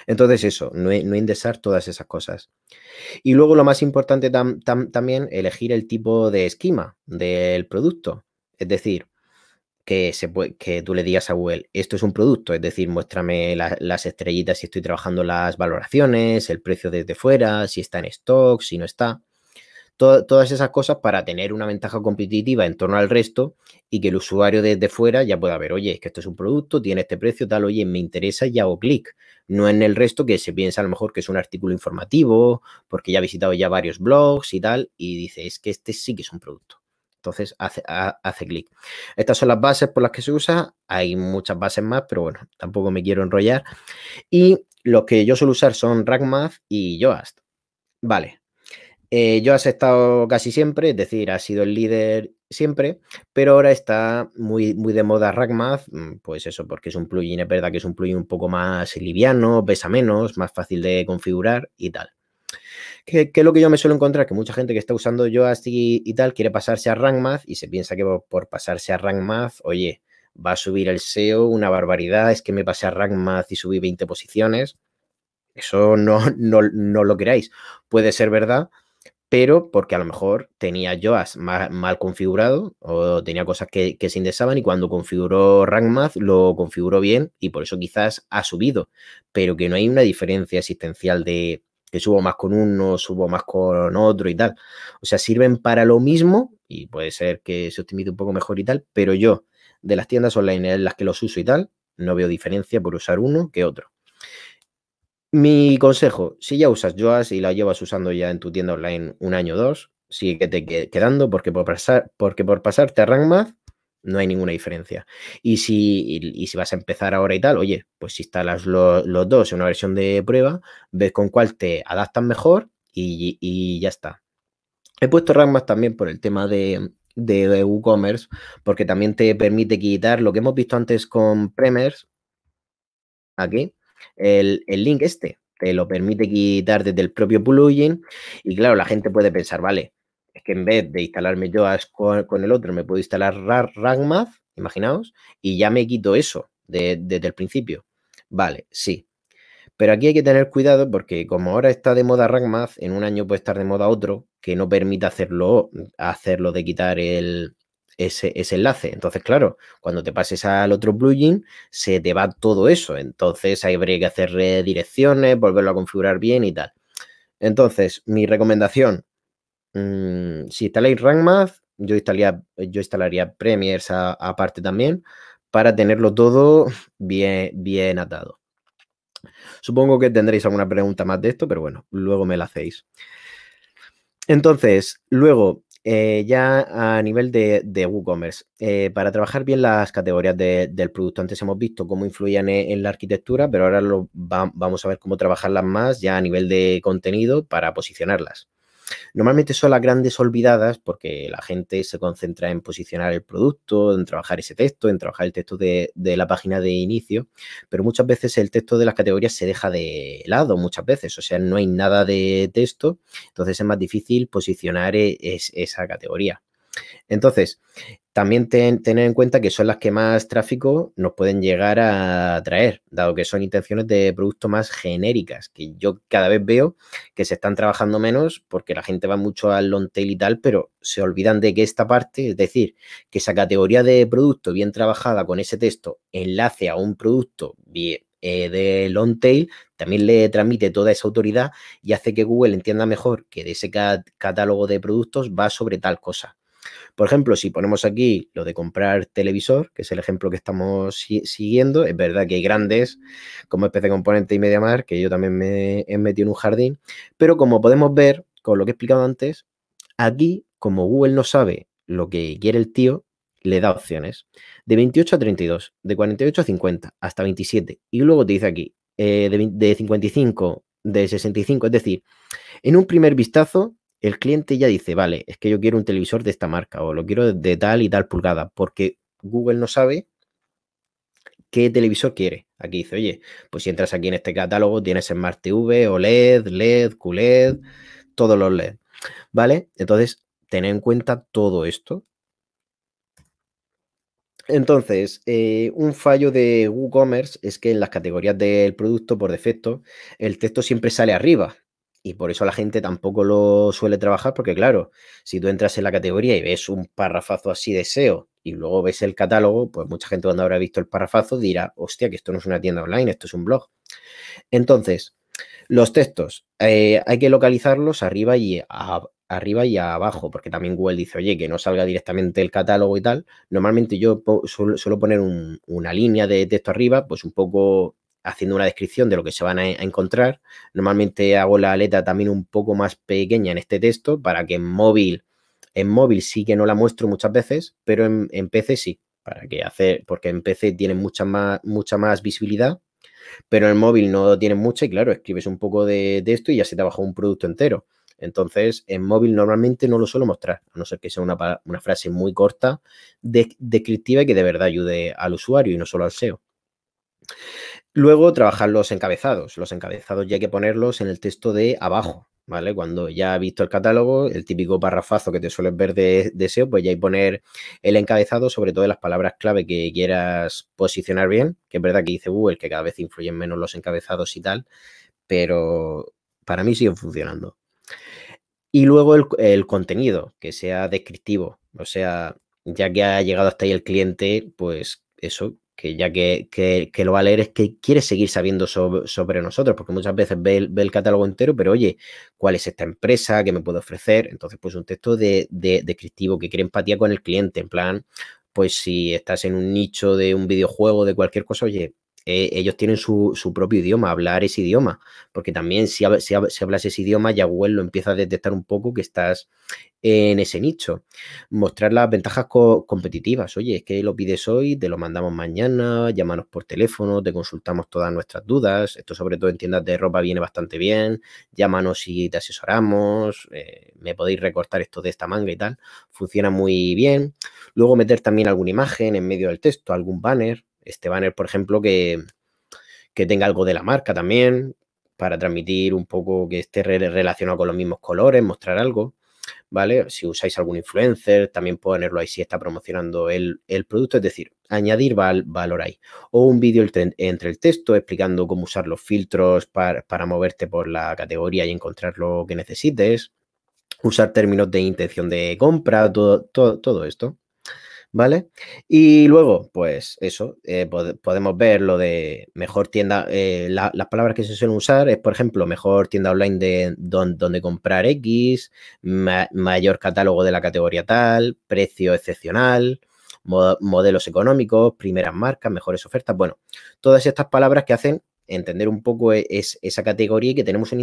Entonces eso, no, no, indexar todas esas cosas. Y luego lo más importante también, elegir el tipo de esquema del producto. Es decir, que, se tú le digas a Google, esto es un producto, es decir, muéstrame las estrellitas si estoy trabajando las valoraciones, el precio desde fuera, si está en stock, si no está todas esas cosas para tener una ventaja competitiva en torno al resto y que el usuario desde fuera ya pueda ver, oye, es que esto es un producto, tiene este precio, tal, oye, me interesa y hago clic. No en el resto que se piensa a lo mejor que es un artículo informativo, porque ya ha visitado ya varios blogs y tal, y dice, es que este sí que es un producto. Entonces hace, hace clic. Estas son las bases por las que se usa. Hay muchas bases más, pero bueno, tampoco me quiero enrollar. Y los que yo suelo usar son RackMath y Yoast. Vale, eh, yo has ha estado casi siempre, es decir, ha sido el líder siempre, pero ahora está muy, muy de moda RankMath, mm, pues eso, porque es un plugin, es verdad que es un plugin un poco más liviano, pesa menos, más fácil de configurar y tal. ¿Qué, es lo que yo me suelo encontrar? Que mucha gente que está usando Yoast y, tal quiere pasarse a RankMath y se piensa que por pasarse a RankMath, oye, va a subir el SEO una barbaridad, es que me pasé a Ragmath y subí 20 posiciones. Eso no, no lo queráis. Puede ser verdad, pero porque a lo mejor tenía Joas mal, mal configurado o tenía cosas que, se indexaban y cuando configuró RankMath lo configuró bien y por eso quizás ha subido, pero que no hay una diferencia existencial de que subo más con uno, subo más con otro y tal. O sea, sirven para lo mismo y puede ser que se optimice un poco mejor y tal, pero yo de las tiendas online en las que los uso y tal, no veo diferencia por usar uno que otro. Mi consejo, si ya usas Joas y la llevas usando ya en tu tienda online un año o dos, sigue te quedando porque por, pasar, porque por pasarte a RankMath no hay ninguna diferencia. Y si, si vas a empezar ahora y tal, oye, pues si instalas los dos en una versión de prueba, ves con cuál te adaptas mejor y, ya está. He puesto RankMath también por el tema de, de, de WooCommerce, porque también te permite quitar lo que hemos visto antes con Premers, aquí, el, link este. Te lo permite quitar desde el propio plugin. Y claro, la gente puede pensar, vale, es que en vez de instalarme yo con el otro, me puedo instalar Ragmath, imaginaos, y ya me quito eso desde el principio. Vale, sí. Pero aquí hay que tener cuidado porque como ahora está de moda Ragmath, en un año puede estar de moda otro que no permita hacerlo, hacerlo de quitar el, ese, ese, enlace. Entonces, claro, cuando te pases al otro plugin, se te va todo eso. Entonces, ahí habría que hacer redirecciones, volverlo a configurar bien y tal. Entonces, mi recomendación, mm, si instaláis Rank Math, yo instalaría, yo instalaría Premiers aparte también para tenerlo todo bien, bien atado. Supongo que tendréis alguna pregunta más de esto, pero bueno, luego me la hacéis. Entonces, luego, eh, ya a nivel de, de WooCommerce, eh, para trabajar bien las categorías del producto, antes hemos visto cómo influían e, en, la arquitectura, pero ahora lo vamos a ver cómo trabajarlas más ya a nivel de contenido para posicionarlas. Normalmente son las grandes olvidadas porque la gente se concentra en posicionar el producto, en trabajar ese texto, en trabajar el texto de, de la página de inicio, pero muchas veces el texto de las categorías se deja de lado, muchas veces, o sea, no hay nada de texto, entonces es más difícil posicionar e, esa categoría. Entonces, también tener en cuenta que son las que más tráfico nos pueden llegar a traer, dado que son intenciones de producto más genéricas, que yo cada vez veo que se están trabajando menos porque la gente va mucho al long tail y tal, pero se olvidan de que esta parte, es decir, que esa categoría de producto bien trabajada con ese texto enlace a un producto bien, eh, de long tail también le transmite toda esa autoridad y hace que Google entienda mejor que de ese catálogo de productos va sobre tal cosa. Por ejemplo, si ponemos aquí lo de comprar televisor, que es el ejemplo que estamos siguiendo, es verdad que hay grandes como especie de componente y media mar, que yo también me he metido en un jardín, pero como podemos ver con lo que he explicado antes, aquí, como Google no sabe lo que quiere el tío, le da opciones de 28 a 32, de 48 a 50, hasta 27. Y luego te dice aquí, eh, de 55, de 65. Es decir, en un primer vistazo, el cliente ya dice, vale, es que yo quiero un televisor de esta marca o lo quiero de tal y tal pulgada, porque Google no sabe qué televisor quiere. Aquí dice, oye, pues si entras aquí en este catálogo tienes Smart TV, OLED, LED, QLED, todos los LED. ¿Vale? Entonces, tener en cuenta todo esto. Entonces, eh, un fallo de WooCommerce es que en las categorías del producto por defecto el texto siempre sale arriba, y por eso la gente tampoco lo suele trabajar, porque claro, si tú entras en la categoría y ves un parrafazo así de SEO y luego ves el catálogo, pues mucha gente cuando habrá visto el parrafazo dirá, hostia, que esto no es una tienda online, esto es un blog. Entonces, los textos, eh, hay que localizarlos arriba y, arriba y abajo, porque también Google dice, oye, que no salga directamente el catálogo y tal. Normalmente yo suelo, poner una línea de texto arriba, pues un poco haciendo una descripción de lo que se van a, encontrar. Normalmente hago la aleta también un poco más pequeña en este texto para que en móvil, en móvil sí que no la muestro muchas veces, pero en, PC sí, para que hacer, porque en PC tienen mucha más, mucha más visibilidad, pero en móvil no tienen mucha y claro, escribes un poco de, esto y ya se te ha un producto entero. Entonces, en móvil normalmente no lo suelo mostrar, a no ser que sea una, frase muy corta, descriptiva y que de verdad ayude al usuario y no solo al SEO. Luego, trabajar los encabezados. Los encabezados ya hay que ponerlos en el texto de abajo, ¿vale? Cuando ya ha visto el catálogo, el típico parrafazo que te sueles ver de deseo, pues ya hay poner el encabezado, sobre todo las palabras clave que quieras posicionar bien, que es verdad que dice Google uh, que cada vez influyen menos los encabezados y tal, pero para mí siguen funcionando. Y luego el, el contenido, que sea descriptivo, o sea, ya que ha llegado hasta ahí el cliente, pues eso, que ya que, que, lo va a leer es que quiere seguir sabiendo sobre, nosotros, porque muchas veces ve el, catálogo entero, pero oye, ¿cuál es esta empresa? que me puede ofrecer? Entonces, pues un texto de, de, descriptivo que quiere empatía con el cliente, en plan, pues si estás en un nicho de un videojuego, de cualquier cosa, oye, eh, ellos tienen su, propio idioma, hablar ese idioma, porque también si, hablas ese idioma, ya Google lo empieza a detectar un poco que estás en ese nicho. Mostrar las ventajas competitivas, oye, es que lo pides hoy, te lo mandamos mañana, llámanos por teléfono, te consultamos todas nuestras dudas, esto sobre todo en tiendas de ropa viene bastante bien, llámanos y te asesoramos, eh, me podéis recortar esto de esta manga y tal, funciona muy bien. Luego meter también alguna imagen en medio del texto, algún banner, este banner, por ejemplo, que, tenga algo de la marca también, para transmitir un poco que esté relacionado con los mismos colores, mostrar algo, ¿vale? Si usáis algún influencer, también ponerlo ahí si está promocionando el, producto, es decir, añadir valor ahí. O un vídeo entre el texto explicando cómo usar los filtros para, para moverte por la categoría y encontrar lo que necesites, usar términos de intención de compra, todo, todo, todo esto. ¿vale? Y luego, pues eso, eh, podemos ver lo de mejor tienda, eh, las palabras que se suelen usar es, por ejemplo, mejor tienda online de donde comprar X, mayor catálogo de la categoría tal, precio excepcional, modelos económicos, primeras marcas, mejores ofertas, bueno, todas estas palabras que hacen entender un poco e-, es, esa categoría y que tenemos una,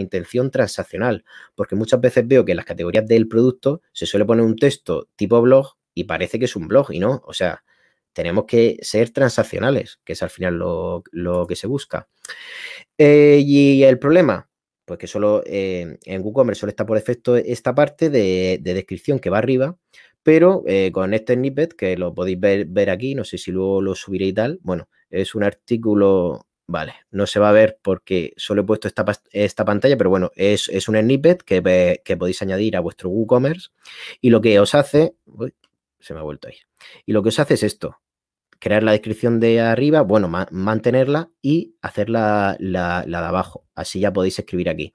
intención transaccional, porque muchas veces veo que en las categorías del producto se suele poner un texto tipo blog y parece que es un blog y no, o sea, tenemos que ser transaccionales, que es al final lo, que se busca. Eh, y el problema, pues que solo eh, en WooCommerce solo está por defecto esta parte de, descripción que va arriba, pero eh, con este snippet, que lo podéis ver, aquí, no sé si luego lo subiré y tal, bueno, es un artículo, vale, no se va a ver porque solo he puesto esta, pantalla, pero bueno, es, es un snippet que, que podéis añadir a vuestro WooCommerce y lo que os hace, se me ha vuelto a ir. Y lo que os hace es esto, crear la descripción de arriba, bueno, mantenerla y hacerla la, de abajo. Así ya podéis escribir aquí.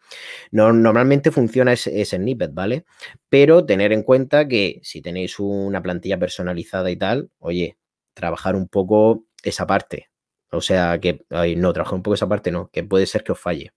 normalmente funciona ese, snippet, ¿vale? Pero tener en cuenta que si tenéis una plantilla personalizada y tal, oye, trabajar un poco esa parte. O sea, que no, trabajar un poco esa parte no, que puede ser que os falle.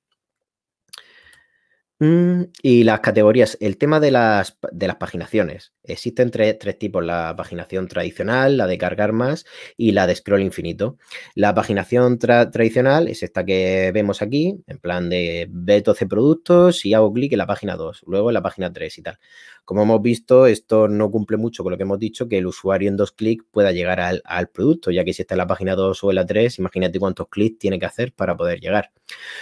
Mm, y las categorías, el tema de las, de las paginaciones. Existen tres, tipos, la paginación tradicional, la de cargar más y la de scroll infinito. La paginación tradicional es esta que vemos aquí, en plan de b 12 productos y hago clic en la página 2, luego en la página 3 y tal. Como hemos visto, esto no cumple mucho con lo que hemos dicho, que el usuario en dos clics pueda llegar al, al producto, ya que si está en la página 2 o en la 3, imagínate cuántos clics tiene que hacer para poder llegar.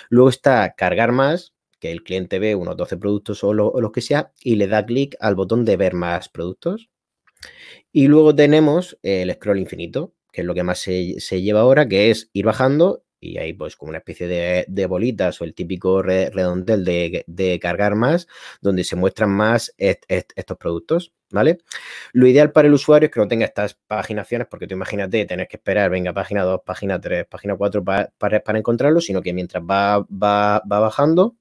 Luego está cargar más, que el cliente ve unos 12 productos o los lo que sea y le da clic al botón de ver más productos. Y luego tenemos el scroll infinito, que es lo que más se, lleva ahora, que es ir bajando y ahí pues como una especie de, bolitas o el típico redondel de, cargar más, donde se muestran más estos productos, ¿vale? Lo ideal para el usuario es que no tenga estas paginaciones, porque tú imagínate tener que esperar, venga, página 2, página 3, página 4 para, para, encontrarlo, sino que mientras va, va bajando,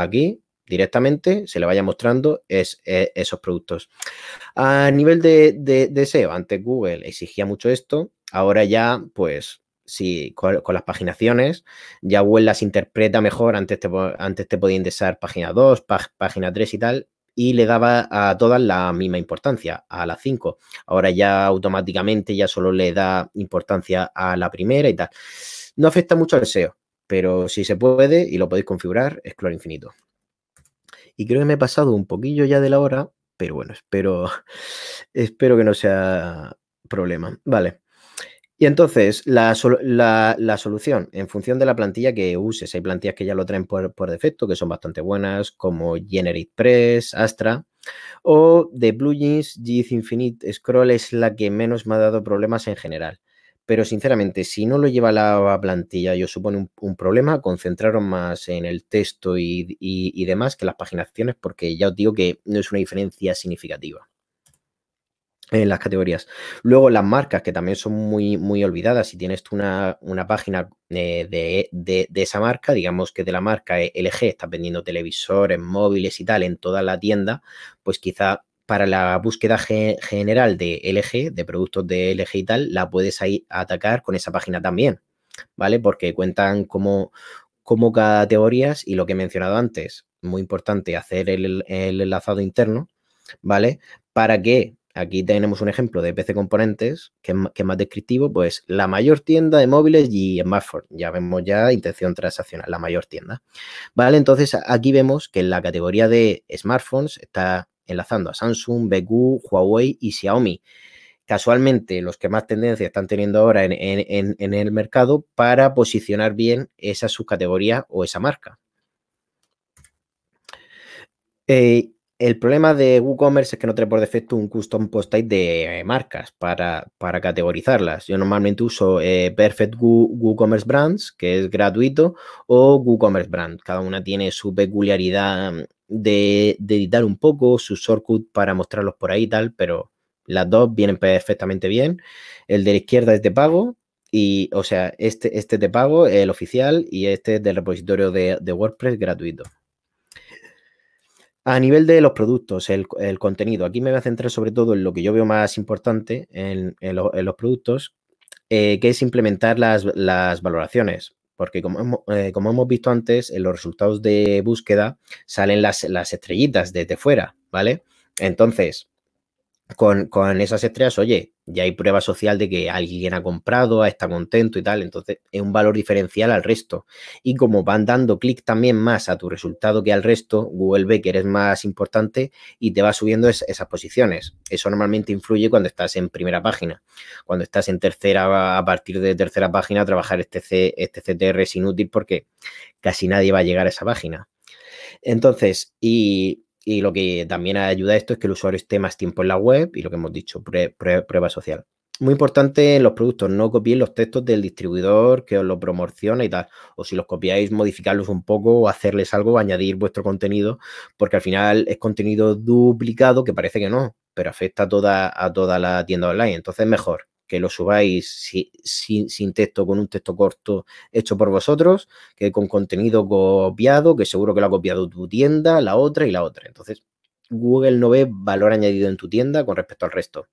aquí directamente se le vaya mostrando es, e, esos productos. A nivel de, de, SEO, antes Google exigía mucho esto, ahora ya pues sí, con, las paginaciones ya Google las interpreta mejor, antes te, antes te podía indexar página 2, página 3 y tal, y le daba a todas la misma importancia, a las 5. Ahora ya automáticamente ya solo le da importancia a la primera y tal. No afecta mucho al SEO, pero si se puede y lo podéis configurar, scroll infinito. Y creo que me he pasado un poquillo ya de la hora, pero bueno, espero, espero que no sea problema. Vale. Y entonces, la, solución, en función de la plantilla que uses, hay plantillas que ya lo traen por, defecto, que son bastante buenas, como GeneratePress, Astra, o de plugins, Git Infinite Scroll es la que menos me ha dado problemas en general. Pero sinceramente, si no lo lleva la plantilla y os supone un, problema, concentraros más en el texto y, demás que las paginaciones, porque ya os digo que no es una diferencia significativa en las categorías. Luego las marcas, que también son muy, muy olvidadas. Si tienes una, página eh, de, de, esa marca, digamos que de la marca e LG, estás vendiendo televisores, móviles y tal en toda la tienda, pues quizá para la búsqueda general de LG, de productos de LG y tal, la puedes ahí atacar con esa página también, ¿vale? Porque cuentan como, como categorías y lo que he mencionado antes, muy importante hacer el, enlazado interno, ¿vale? Para que aquí tenemos un ejemplo de PC Componentes, que que más descriptivo, pues la mayor tienda de móviles y smartphones. Ya vemos ya intención transaccional, la mayor tienda. Vale, entonces aquí vemos que en la categoría de smartphones está enlazando a Samsung, BQ, Huawei y Xiaomi. Casualmente, los que más tendencia están teniendo ahora en, el mercado para posicionar bien esa subcategoría o esa marca. Eh, el problema de WooCommerce es que no trae por defecto un custom post type de eh, marcas para, para categorizarlas. Yo normalmente uso eh, Perfect WooCommerce Brands, que es gratuito, o WooCommerce Brand. Cada una tiene su peculiaridad mm, de, editar un poco, su shortcut para mostrarlos por ahí y tal, pero las dos vienen perfectamente bien. El de la izquierda es de pago, y, o sea, este, este de pago, el oficial, y este es del repositorio de WordPress gratuito. A nivel de los productos, el, contenido, aquí me voy a centrar sobre todo en lo que yo veo más importante en, los productos, eh, que es implementar las, valoraciones. Porque como hemos, eh, como hemos, visto antes, en los resultados de búsqueda salen las, las estrellitas desde fuera, ¿vale? Entonces, con, con, esas estrellas, oye, ya hay prueba social de que alguien ha comprado, está contento y tal, entonces es un valor diferencial al resto. Y como van dando clic también más a tu resultado que al resto, Google ve que eres más importante y te va subiendo esas posiciones. Eso normalmente influye cuando estás en primera página. Cuando estás en tercera, a partir de tercera página, trabajar este, este CTR es inútil porque casi nadie va a llegar a esa página. Entonces, y y lo que también ayuda a esto es que el usuario esté más tiempo en la web y lo que hemos dicho, prueba social. Muy importante en los productos, no copiéis los textos del distribuidor que os lo promociona y tal. O si los copiáis, modificarlos un poco o hacerles algo, añadir vuestro contenido, porque al final es contenido duplicado que parece que no, pero afecta a toda, a toda la tienda online. Entonces, mejor que lo subáis sin texto, con un texto corto hecho por vosotros, que con contenido copiado, que seguro que lo ha copiado tu tienda, la otra y la otra. Entonces, Google no ve valor añadido en tu tienda con respecto al resto.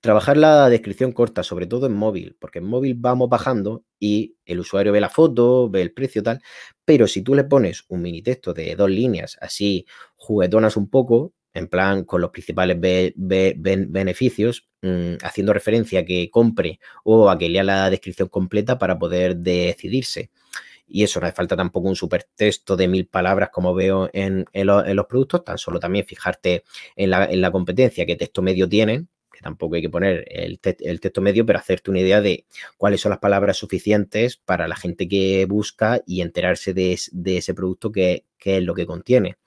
Trabajar la descripción corta, sobre todo en móvil, porque en móvil vamos bajando y el usuario ve la foto, ve el precio, tal, pero si tú le pones un mini texto de dos líneas, así juguetonas un poco, en plan con los principales beneficios, mm, haciendo referencia a que compre o a que lea la descripción completa para poder decidirse. Y eso, no hace falta tampoco un supertexto de mil palabras como veo en, los productos, tan solo también fijarte en la, competencia, qué texto medio tienen, que tampoco hay que poner el, texto medio, pero hacerte una idea de cuáles son las palabras suficientes para la gente que busca y enterarse de, ese producto que, es lo que contiene.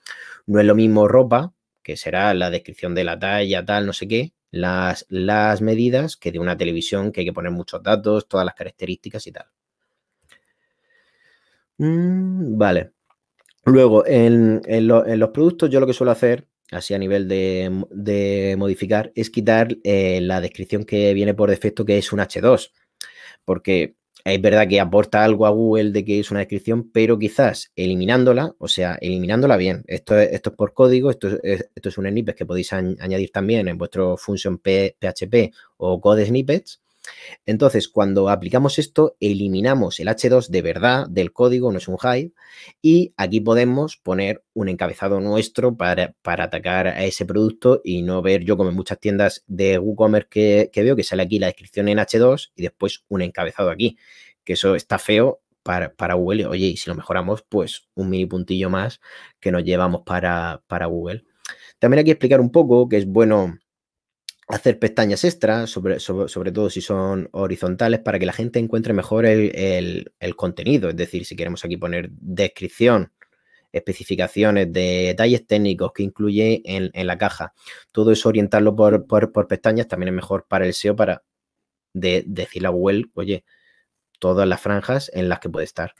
No es lo mismo ropa que será la descripción de la talla, tal, no sé qué, las, las medidas que de una televisión que hay que poner muchos datos, todas las características y tal. Mm, vale. Luego, en, los productos yo lo que suelo hacer, así a nivel de, modificar, es quitar eh, la descripción que viene por defecto, que es un H2. Porque es verdad que aporta algo a Google de que es una descripción, pero quizás eliminándola, o sea, eliminándola bien. Esto es, esto es por código, esto es, esto es un snippet que podéis añadir también en vuestro function PHP o code snippets. Entonces, cuando aplicamos esto, eliminamos el H2 de verdad del código, no es un hide, y aquí podemos poner un encabezado nuestro para, atacar a ese producto y no ver yo como en muchas tiendas de WooCommerce que, veo que sale aquí la descripción en H2 y después un encabezado aquí, que eso está feo para, Google. Oye, y si lo mejoramos, pues un mini puntillo más que nos llevamos para, para Google. También hay que explicar un poco que es bueno hacer pestañas extras, sobre, todo si son horizontales, para que la gente encuentre mejor el, contenido. Es decir, si queremos aquí poner descripción, especificaciones, de detalles técnicos que incluye en, la caja, todo eso orientarlo por, pestañas también es mejor para el SEO, para decirle a Google, oye, todas las franjas en las que puede estar.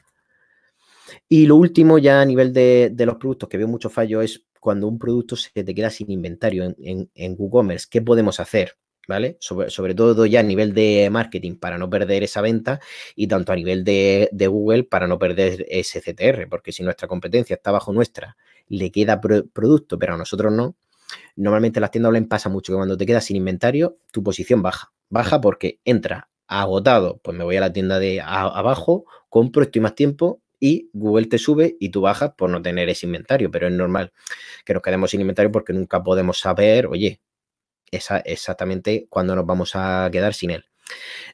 Y lo último ya a nivel de, de los productos que veo mucho fallo es cuando un producto se te queda sin inventario en, WooCommerce, ¿qué podemos hacer? ¿Vale? Sobre, todo ya a nivel de marketing para no perder esa venta y tanto a nivel de, Google para no perder ese CTR, porque si nuestra competencia está bajo nuestra, le queda producto, pero a nosotros no. Normalmente las tiendas online pasa mucho que cuando te quedas sin inventario, tu posición baja. Baja porque entra agotado, pues me voy a la tienda de abajo, compro, y más tiempo y Google te sube y tú bajas por no tener ese inventario, pero es normal que nos quedemos sin inventario porque nunca podemos saber, oye, exactamente cuándo nos vamos a quedar sin él.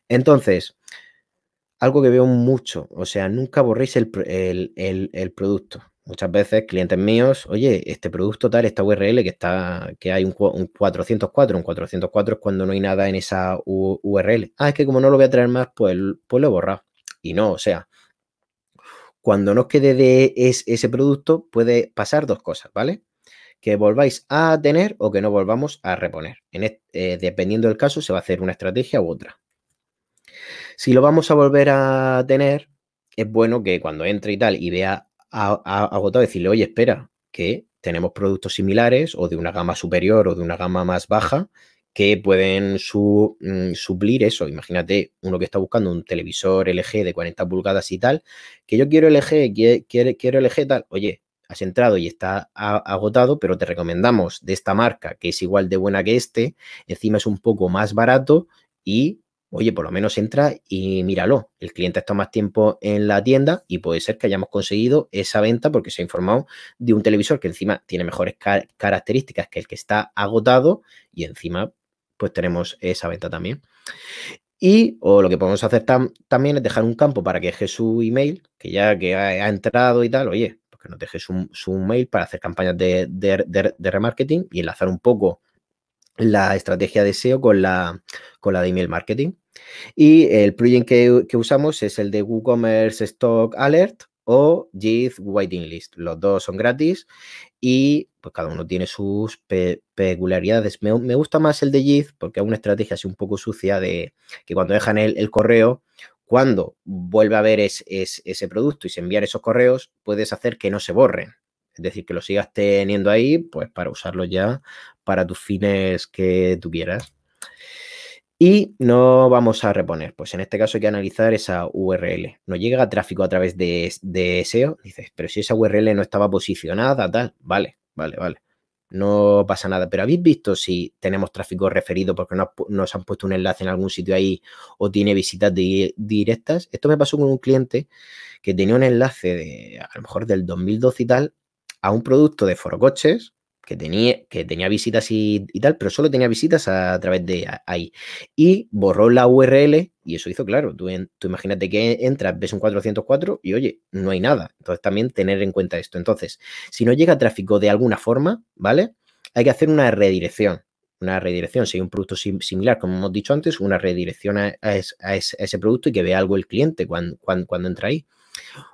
Entonces, algo que veo mucho, o sea, nunca borréis el, producto. Muchas veces clientes míos, oye, este producto tal, esta URL que está, que hay un, 404, un 404 es cuando no hay nada en esa URL. Ah, es que como no lo voy a traer más, pues, pues lo he borrado. Y no, o sea, cuando nos quede de ese producto, puede pasar dos cosas, ¿vale? Que volváis a tener o que no volvamos a reponer. Eh, dependiendo del caso, se va a hacer una estrategia u otra. Si lo vamos a volver a tener, es bueno que cuando entre y tal y vea agotado, decirle, oye, espera, que tenemos productos similares o de una gama superior o de una gama más baja que pueden mm, suplir eso. Imagínate uno que está buscando un televisor LG de 40 pulgadas y tal, que yo quiero LG, quiero LG tal. Oye, has entrado y está agotado, pero te recomendamos de esta marca que es igual de buena que este, encima es un poco más barato y oye, por lo menos entra y míralo. El cliente ha estado más tiempo en la tienda y puede ser que hayamos conseguido esa venta porque se ha informado de un televisor que encima tiene mejores características que el que está agotado y encima pues tenemos esa venta también. Y lo que podemos hacer también es dejar un campo para que deje su email, que ya que ha, entrado y tal, oye, pues que nos deje su, su mail para hacer campañas de, remarketing y enlazar un poco la estrategia de SEO con la, con de email marketing. Y el plugin que, usamos es el de WooCommerce Stock Alert o JIT Waiting List. Los dos son gratis y pues cada uno tiene sus peculiaridades. Me, gusta más el de Jeez porque es una estrategia así un poco sucia de que cuando dejan el, correo, cuando vuelve a ver ese producto y se envían esos correos, puedes hacer que no se borren. Es decir, que lo sigas teniendo ahí, pues para usarlo ya para tus fines que tú quieras. Y no vamos a reponer. Pues en este caso hay que analizar esa URL. No llega tráfico a través de, de SEO. Dices, pero si esa URL no estaba posicionada, tal. Vale, vale, vale. No pasa nada. Pero ¿habéis visto si tenemos tráfico referido porque nos, han puesto un enlace en algún sitio ahí o tiene visitas directas? Esto me pasó con un cliente que tenía un enlace de, a lo mejor del 2012 y tal, a un producto de forocoches que tenía, que tenía visitas y, y, tal, pero solo tenía visitas a, través de ahí. Y borró la URL y eso hizo claro. Tú, tú, imagínate que entras, ves un 404 y oye, no hay nada. Entonces también tener en cuenta esto. Entonces, si no llega tráfico de alguna forma, ¿vale? Hay que hacer una redirección. Una redirección, si hay un producto similar, como hemos dicho antes, una redirección a, ese, producto y que vea algo el cliente cuando, cuando entra ahí.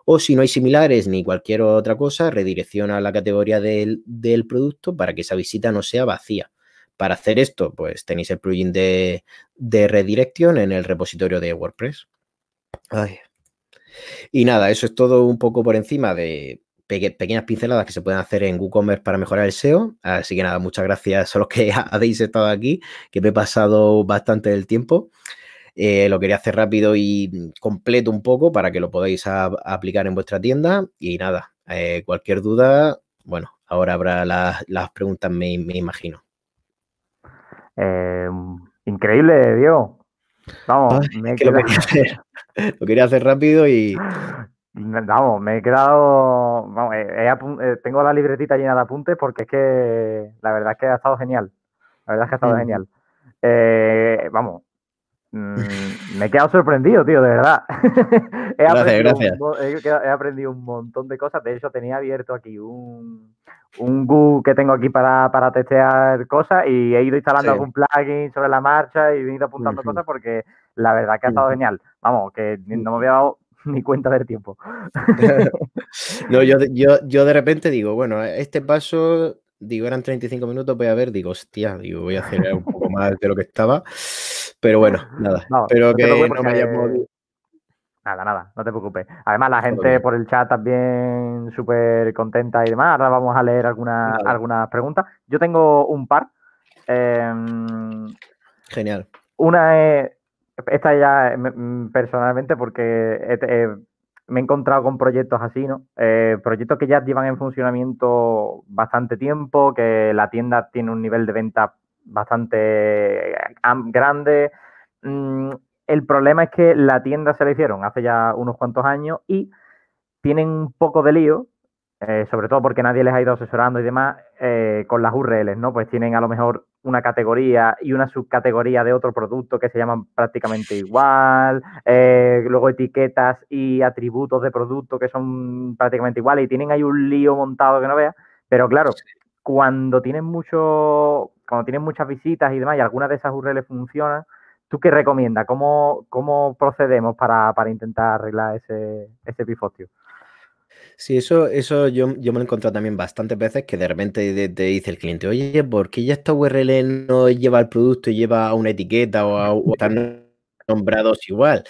O si no hay similares ni cualquier otra cosa, redirecciona la categoría del, producto para que esa visita no sea vacía. Para hacer esto, pues tenéis el plugin de, redirección en el repositorio de WordPress. Y nada, eso es todo un poco por encima de pequeñas pinceladas que se pueden hacer en WooCommerce para mejorar el SEO. Así que nada, muchas gracias a los que habéis estado aquí, que me he pasado bastante del tiempo. Eh, lo quería hacer rápido y mm, completo un poco para que lo podáis aplicar en vuestra tienda. Y nada, eh, cualquier duda, bueno, ahora habrá las, preguntas, me, imagino. Eh, increíble, Diego. Vamos, lo, quería hacer, rápido y, Vamos, me he quedado. Vamos, tengo la libretita llena de apuntes porque es que la verdad es que ha estado genial. La verdad es que ha estado mm. genial. vamos, Mm, me he quedado sorprendido, tío, de verdad. he gracias, he, aprendido un montón de cosas. De hecho, tenía abierto aquí un, un GU que tengo aquí para, testear cosas y he ido instalando algún plugin sobre la marcha y he ido apuntando cosas porque la verdad que ha estado genial. Vamos, que no me había dado ni cuenta del tiempo. no, yo, yo, de repente digo, bueno, este paso, digo, eran 35 minutos, voy a ver, digo, hostia, digo, voy a hacer un poco más de lo que estaba. Pero bueno, nada. No, Espero que no Nada, nada, no te preocupes. Además, la gente por el chat también súper contenta y demás. Ahora vamos a leer algunas, algunas preguntas. Yo tengo un par. Em, Genial. Una es, esta ya mm, mm, personalmente, porque eh, me he encontrado con proyectos así, ¿no? Eh, proyectos que ya llevan en funcionamiento bastante tiempo, que la tienda tiene un nivel de venta bastante grande. Mm, el problema es que la tienda se la hicieron hace ya unos cuantos años y tienen un poco de lío, eh, sobre todo porque nadie les ha ido asesorando y demás, eh, con las URLs, ¿no? Pues tienen a lo mejor una categoría y una subcategoría de otro producto que se llaman prácticamente igual, eh, luego etiquetas y atributos de producto que son prácticamente iguales y tienen ahí un lío montado que no veas, pero claro, cuando tienen mucho, cuando tienes muchas visitas y demás, y algunas de esas URLs funciona, ¿tú qué recomiendas? ¿Cómo, cómo procedemos para, intentar arreglar ese, ese Sí, eso, eso yo, yo me lo he encontrado también bastantes veces que de repente te, dice el cliente, oye, ¿por qué ya esta URL no lleva el producto y lleva una etiqueta o, a, o nombrados igual.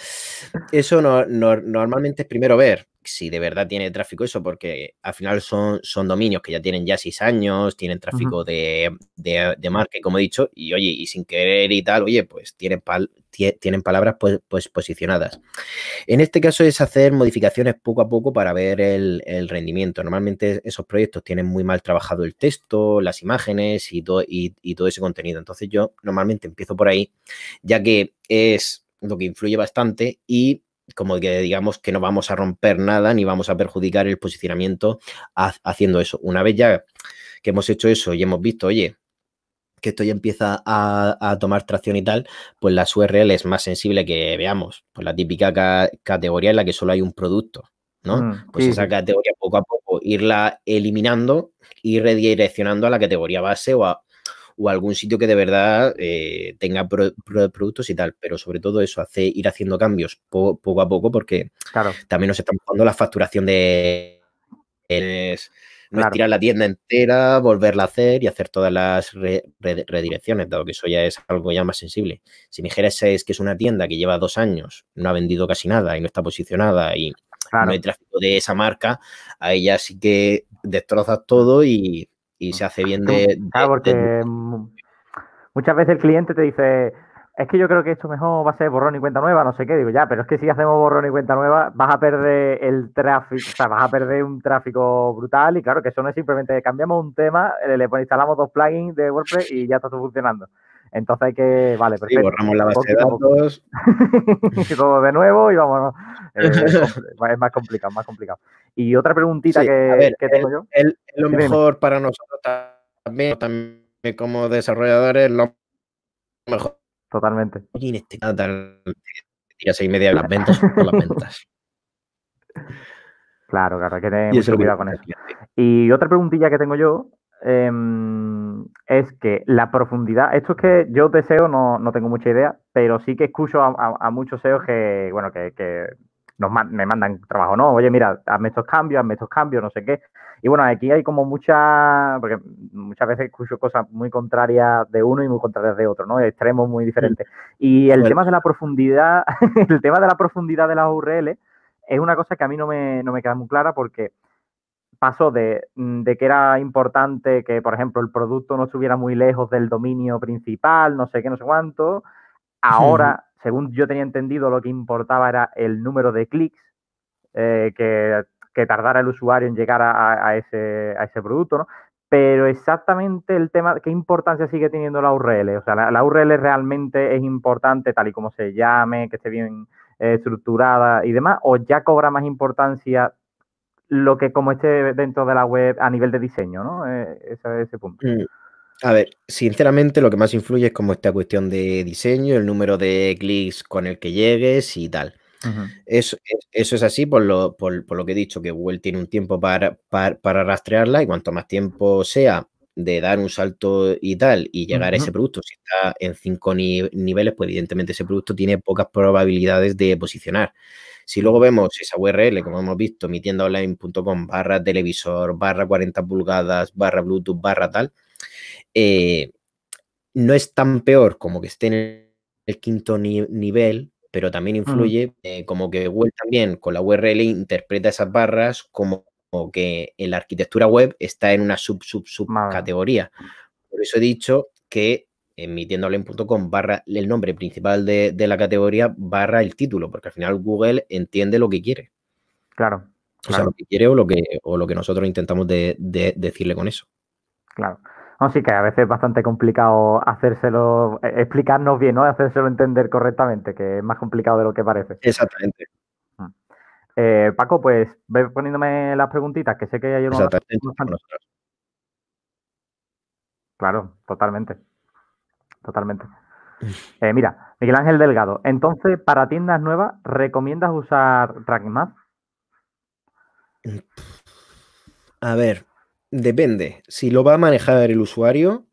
Eso normalmente es primero ver si de verdad tiene tráfico eso, porque al final son, son dominios que ya tienen ya seis años, tienen tráfico de, de, marca, como he dicho, y oye, y sin querer y tal, oye, pues tienen, pal, tienen palabras pues, pues, posicionadas. En este caso es hacer modificaciones poco a poco para ver el, rendimiento. Normalmente esos proyectos tienen muy mal trabajado el texto, las imágenes y todo, y todo ese contenido. Entonces yo normalmente empiezo por ahí, ya que es lo que influye bastante y como que digamos que no vamos a romper nada ni vamos a perjudicar el posicionamiento haciendo eso. Una vez ya que hemos hecho eso y hemos visto, oye, que esto ya empieza a, tomar tracción y tal, pues la URL es más sensible que veamos, pues la típica categoría en la que solo hay un producto, ¿no? Mm, pues esa categoría poco a poco irla eliminando y redireccionando a la categoría base o a, o algún sitio que de verdad eh, tenga productos y tal. Pero sobre todo eso, hace, ir haciendo cambios poco a poco porque también nos estamos dando la facturación de... no tirar la tienda entera, volverla a hacer y hacer todas las redirecciones, dado que eso ya es algo ya más sensible. Si me dijeras es que es una tienda que lleva dos años, no ha vendido casi nada y no está posicionada y no hay tráfico de esa marca, ahí ya sí que destrozas todo y, y se ah, hace bien de... porque muchas veces el cliente te dice, es que yo creo que esto mejor va a ser borrón y cuenta nueva, no sé qué, digo, ya, pero es que si hacemos borrón y cuenta nueva, vas a perder el tráfico, o sea, vas a perder un tráfico brutal y claro que eso no es simplemente cambiamos un tema, eh, le, le instalamos dos plugins de WordPress y ya está todo funcionando. Entonces hay que, vale, perfecto. Sí, borramos la base de datos. y todo de nuevo y vamos. Eh, es más complicado, más complicado. Y otra preguntita que, tengo yo. Es lo mejor para nosotros también, también como desarrolladores, lo mejor. Totalmente. seis este y media las ventas las ventas. Claro, claro, hay que tener mucho cuidado con eso. Y otra preguntilla que tengo yo Em, es que la profundidad, esto es que yo de SEO no, no tengo mucha idea, pero sí que escucho a, muchos SEOs que, bueno, que, me mandan trabajo, ¿no? Oye, mira, hazme estos cambios, hazme estos cambios, no sé qué. Y bueno, aquí hay como mucha, porque muchas veces escucho cosas muy contrarias de uno y muy contrarias de otro, ¿no? Extremos muy diferentes. Mm. Y el tema de la profundidad, el tema de la profundidad de las URL es una cosa que a mí no me, no me queda muy clara porque pasó mm, de, que era importante que, por ejemplo, el producto no estuviera muy lejos del dominio principal, no sé qué, no sé cuánto. Ahora, según yo tenía entendido, lo que importaba era el número de clics eh, que, tardara el usuario en llegar a, ese, producto, ¿no? Pero exactamente el tema, ¿qué importancia sigue teniendo la URL? O sea, la, URL realmente es importante tal y como se llame, que esté bien eh, estructurada y demás, o ya cobra más importancia lo que como esté dentro de la web a nivel de diseño, ¿no? Eh, ese, punto. Mm. A ver, sinceramente lo que más influye es como esta cuestión de diseño, el número de clics con el que llegues y tal. eso, es así por lo, que he dicho, que Google tiene un tiempo para, para, rastrearla y cuanto más tiempo sea de dar un salto y tal y llegar a ese producto, si está en cinco niveles, pues evidentemente ese producto tiene pocas probabilidades de posicionar. Si luego vemos esa URL, como hemos visto, mi tienda online.com barra televisor, barra 40 pulgadas, barra Bluetooth, barra tal, eh, no es tan peor como que esté en el quinto nivel, pero también mm. influye eh, como que Google también con la URL interpreta esas barras como o que en la arquitectura web está en una sub, sub, sub categoría. Por eso he dicho que en mi barra el nombre principal de, la categoría barra el título, porque al final Google entiende lo que quiere. Claro. O sea, lo que quiere o lo que, lo que nosotros intentamos decirle con eso. Claro. Así que a veces es bastante complicado hacérselo, eh, explicarnos bien, ¿no? Hacérselo entender correctamente, que es más complicado de lo que parece. Exactamente. Eh, Paco, pues poniéndome las preguntitas, que sé que hay unos... Claro, totalmente. Totalmente. Eh, mira, Miguel Ángel Delgado, entonces, para tiendas nuevas, ¿recomiendas usar RankMath? A ver, depende. Si lo va a manejar el usuario,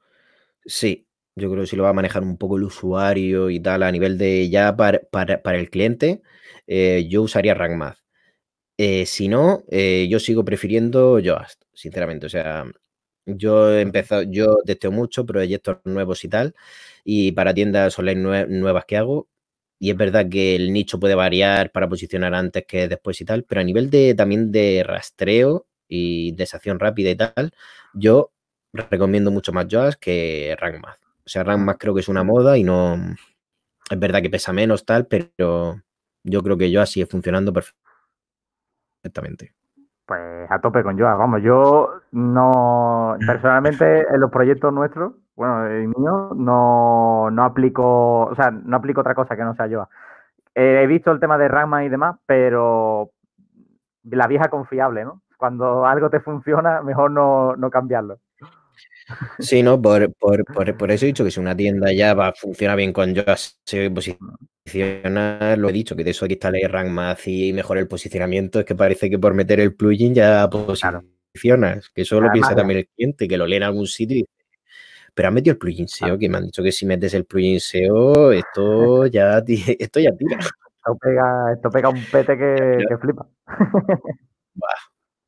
sí. Yo creo que si lo va a manejar un poco el usuario y tal, a nivel de ya para, el cliente, eh, yo usaría RankMath. Eh, si no, eh, yo sigo prefiriendo Yoast, sinceramente. O sea, yo he empezado, yo testeo mucho proyectos nuevos y tal, y para tiendas online las nuevas que hago. Y es verdad que el nicho puede variar para posicionar antes que después y tal, pero a nivel de también de rastreo y de acción rápida y tal, yo recomiendo mucho más Yoast que RankMath. O sea, Rank creo que es una moda y no. Es verdad que pesa menos, tal, pero yo creo que Yoast sigue funcionando perfecto. Exactamente. Pues a tope con Joa, vamos, yo no, personalmente en los proyectos nuestros, bueno, el mío, no, no aplico, o sea, no aplico otra cosa que no sea Joa. Eh, he visto el tema de Rama y demás, pero la vieja confiable, ¿no? Cuando algo te funciona, mejor no cambiarlo. Sí, no, por, por, ah. por, eso he dicho que si una tienda ya va, funciona bien con yo se posiciona, lo he dicho, que de eso aquí está el rank más y mejor el posicionamiento, es que parece que por meter el plugin ya posicionas, que eso lo piensa también el cliente, que lo lee en algún sitio y pero han metido el plugin SEO, e que me han dicho que si metes el plugin SEO, esto ya, esto ya tira. Esto pega, esto pega un pete que, flipa.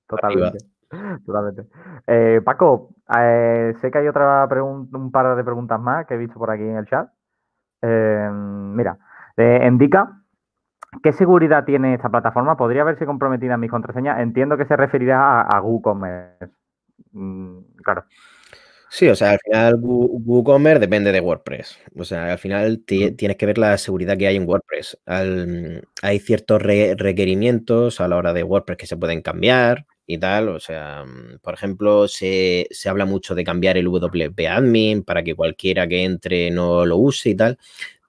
Totalmente. Eh, Paco, eh, sé que hay otra pregunta, un par de preguntas más que he visto por aquí en el chat. Em, mira, indica. Eh, ¿Qué seguridad tiene esta plataforma? ¿Podría haberse comprometida mi contraseña? Entiendo que se referirá a, WooCommerce. Mm, claro. Sí, o sea, al final WooCommerce depende de WordPress. O sea, al final tienes que ver la seguridad que hay en WordPress. hay ciertos requerimientos a la hora de WordPress que se pueden cambiar y tal. O sea, mm, por ejemplo, se, habla mucho de cambiar el WP admin para que cualquiera que entre no lo use y tal.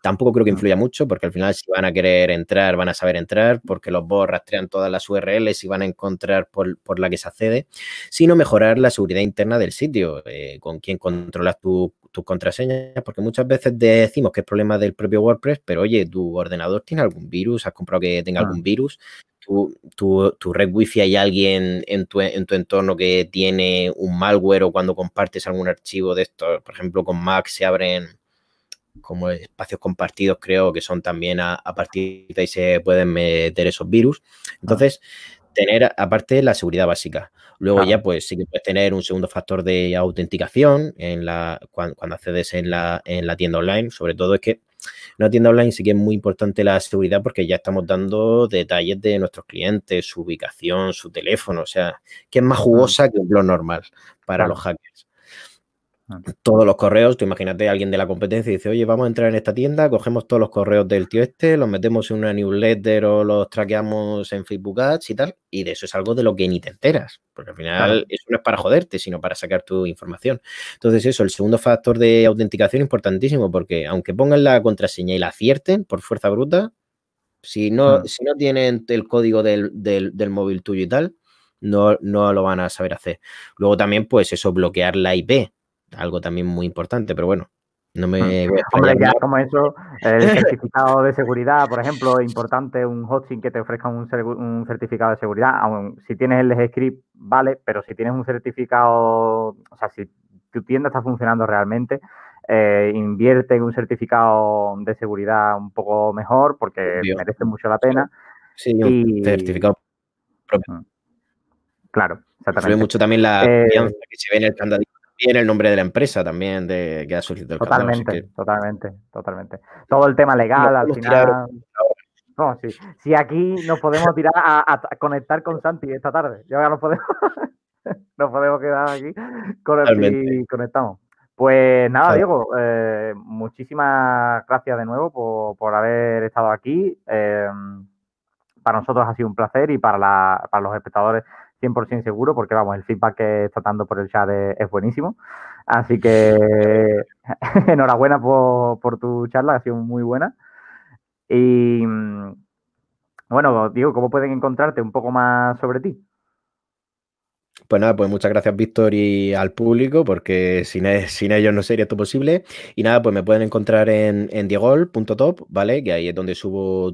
Tampoco creo que influya mucho porque al final si van a querer entrar, van a saber entrar porque los bots rastrean todas las URLs y van a encontrar por, la que se accede, sino mejorar la seguridad interna del sitio, eh, con quién controlas tus contraseñas, porque muchas veces decimos que es problema del propio WordPress, pero oye, tu ordenador tiene algún virus, has comprado que tenga ah. algún virus, tu, tu, tu, red wifi hay alguien en tu, en tu entorno que tiene un malware o cuando compartes algún archivo de estos, por ejemplo, con Mac se abren como espacios compartidos, creo que son también a, partir de ahí se pueden meter esos virus. Ah. Entonces, tener aparte la seguridad básica. Luego ah. ya pues sí que puedes tener un segundo factor de autenticación en la, cuando, cuando accedes en la, en la tienda online. Sobre todo es que una tienda online sí que es muy importante la seguridad porque ya estamos dando detalles de nuestros clientes, su ubicación, su teléfono, o sea, que es más jugosa que lo normal para los hackers todos los correos. Tú imagínate a alguien de la competencia y dice, oye, vamos a entrar en esta tienda, cogemos todos los correos del tío este, los metemos en una newsletter o los traqueamos en Facebook Ads y tal. Y de eso es algo de lo que ni te enteras, porque al final eso no es para joderte, sino para sacar tu información. Entonces eso, el segundo factor de autenticación importantísimo, porque aunque pongan la contraseña y la acierten por fuerza bruta, si no, si no tienen el código del, móvil tuyo y tal, no, no lo van a saber hacer. Luego también, pues eso, bloquear la IP algo también muy importante, pero bueno, no me mm. voy a Hombre, ya como eso, el certificado de seguridad, por ejemplo, es importante un hosting que te ofrezca un, certificado de seguridad. si tienes el script, vale, pero si tienes un certificado, o sea, si tu tienda está funcionando realmente, eh, invierte en un certificado de seguridad un poco mejor porque merece mucho la pena. Sí, un certificado propio. Mm. Claro, exactamente. Sube mucho también la eh, confianza que se ve en el el nombre de la empresa también de que ha solicitado el Totalmente, totalmente, totalmente. Todo el tema legal al final. Si aquí nos podemos tirar a, conectar con Santi esta tarde. Ya nos podemos, nos podemos quedar aquí con el, y conectamos. Pues nada, Diego, eh, muchísimas gracias de nuevo por, por haber estado aquí. Em, para nosotros ha sido un placer y para, la, para los espectadores 100% seguro, porque vamos, el feedback que está dando por el chat es, buenísimo. Así que enhorabuena por, por, tu charla, ha sido muy buena. Y mm, bueno, digo, ¿cómo pueden encontrarte un poco más sobre ti? Pues nada, pues muchas gracias, Víctor, y al público, porque e, sin, ellos no sería esto posible. Y nada, pues me pueden encontrar en, en diegol.top, ¿vale? Que ahí es donde subo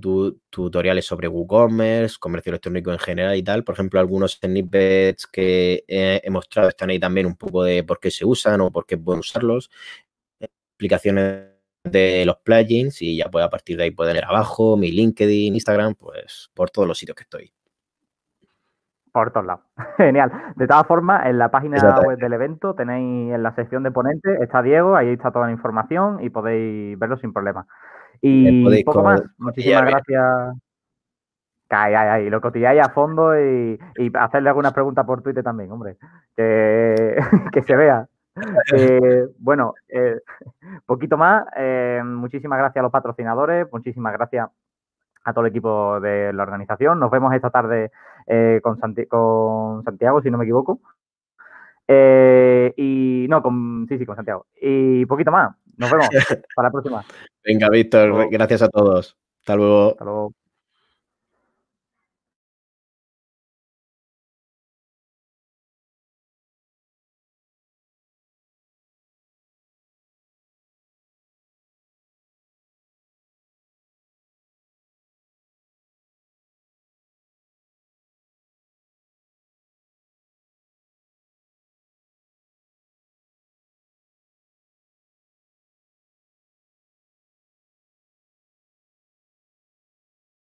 tutoriales sobre WooCommerce, comercio electrónico en general y tal. Por ejemplo, algunos snippets que he, he mostrado están ahí también un poco de por qué se usan o por qué pueden usarlos. Explicaciones de los plugins y ya pues a partir de ahí pueden ir abajo, mi LinkedIn, Instagram, pues por todos los sitios que estoy por todos lados. Genial. De todas formas, en la página web del evento tenéis en la sección de ponentes, está Diego, ahí está toda la información y podéis verlo sin problema. Y poco más. Muchísimas gracias. Ay, ay, ay, lo cotilláis a fondo y, y, hacerle algunas preguntas por Twitter también, hombre. Que, se vea. Eh, bueno, eh, poquito más. Eh, muchísimas gracias a los patrocinadores, muchísimas gracias a todo el equipo de la organización. Nos vemos esta tarde eh, con, Santiago, si no me equivoco. Eh, y no, con, sí, sí, con Santiago. Y poquito más. Nos vemos para la próxima. Venga, Víctor, gracias a todos. Hasta luego. Hasta luego.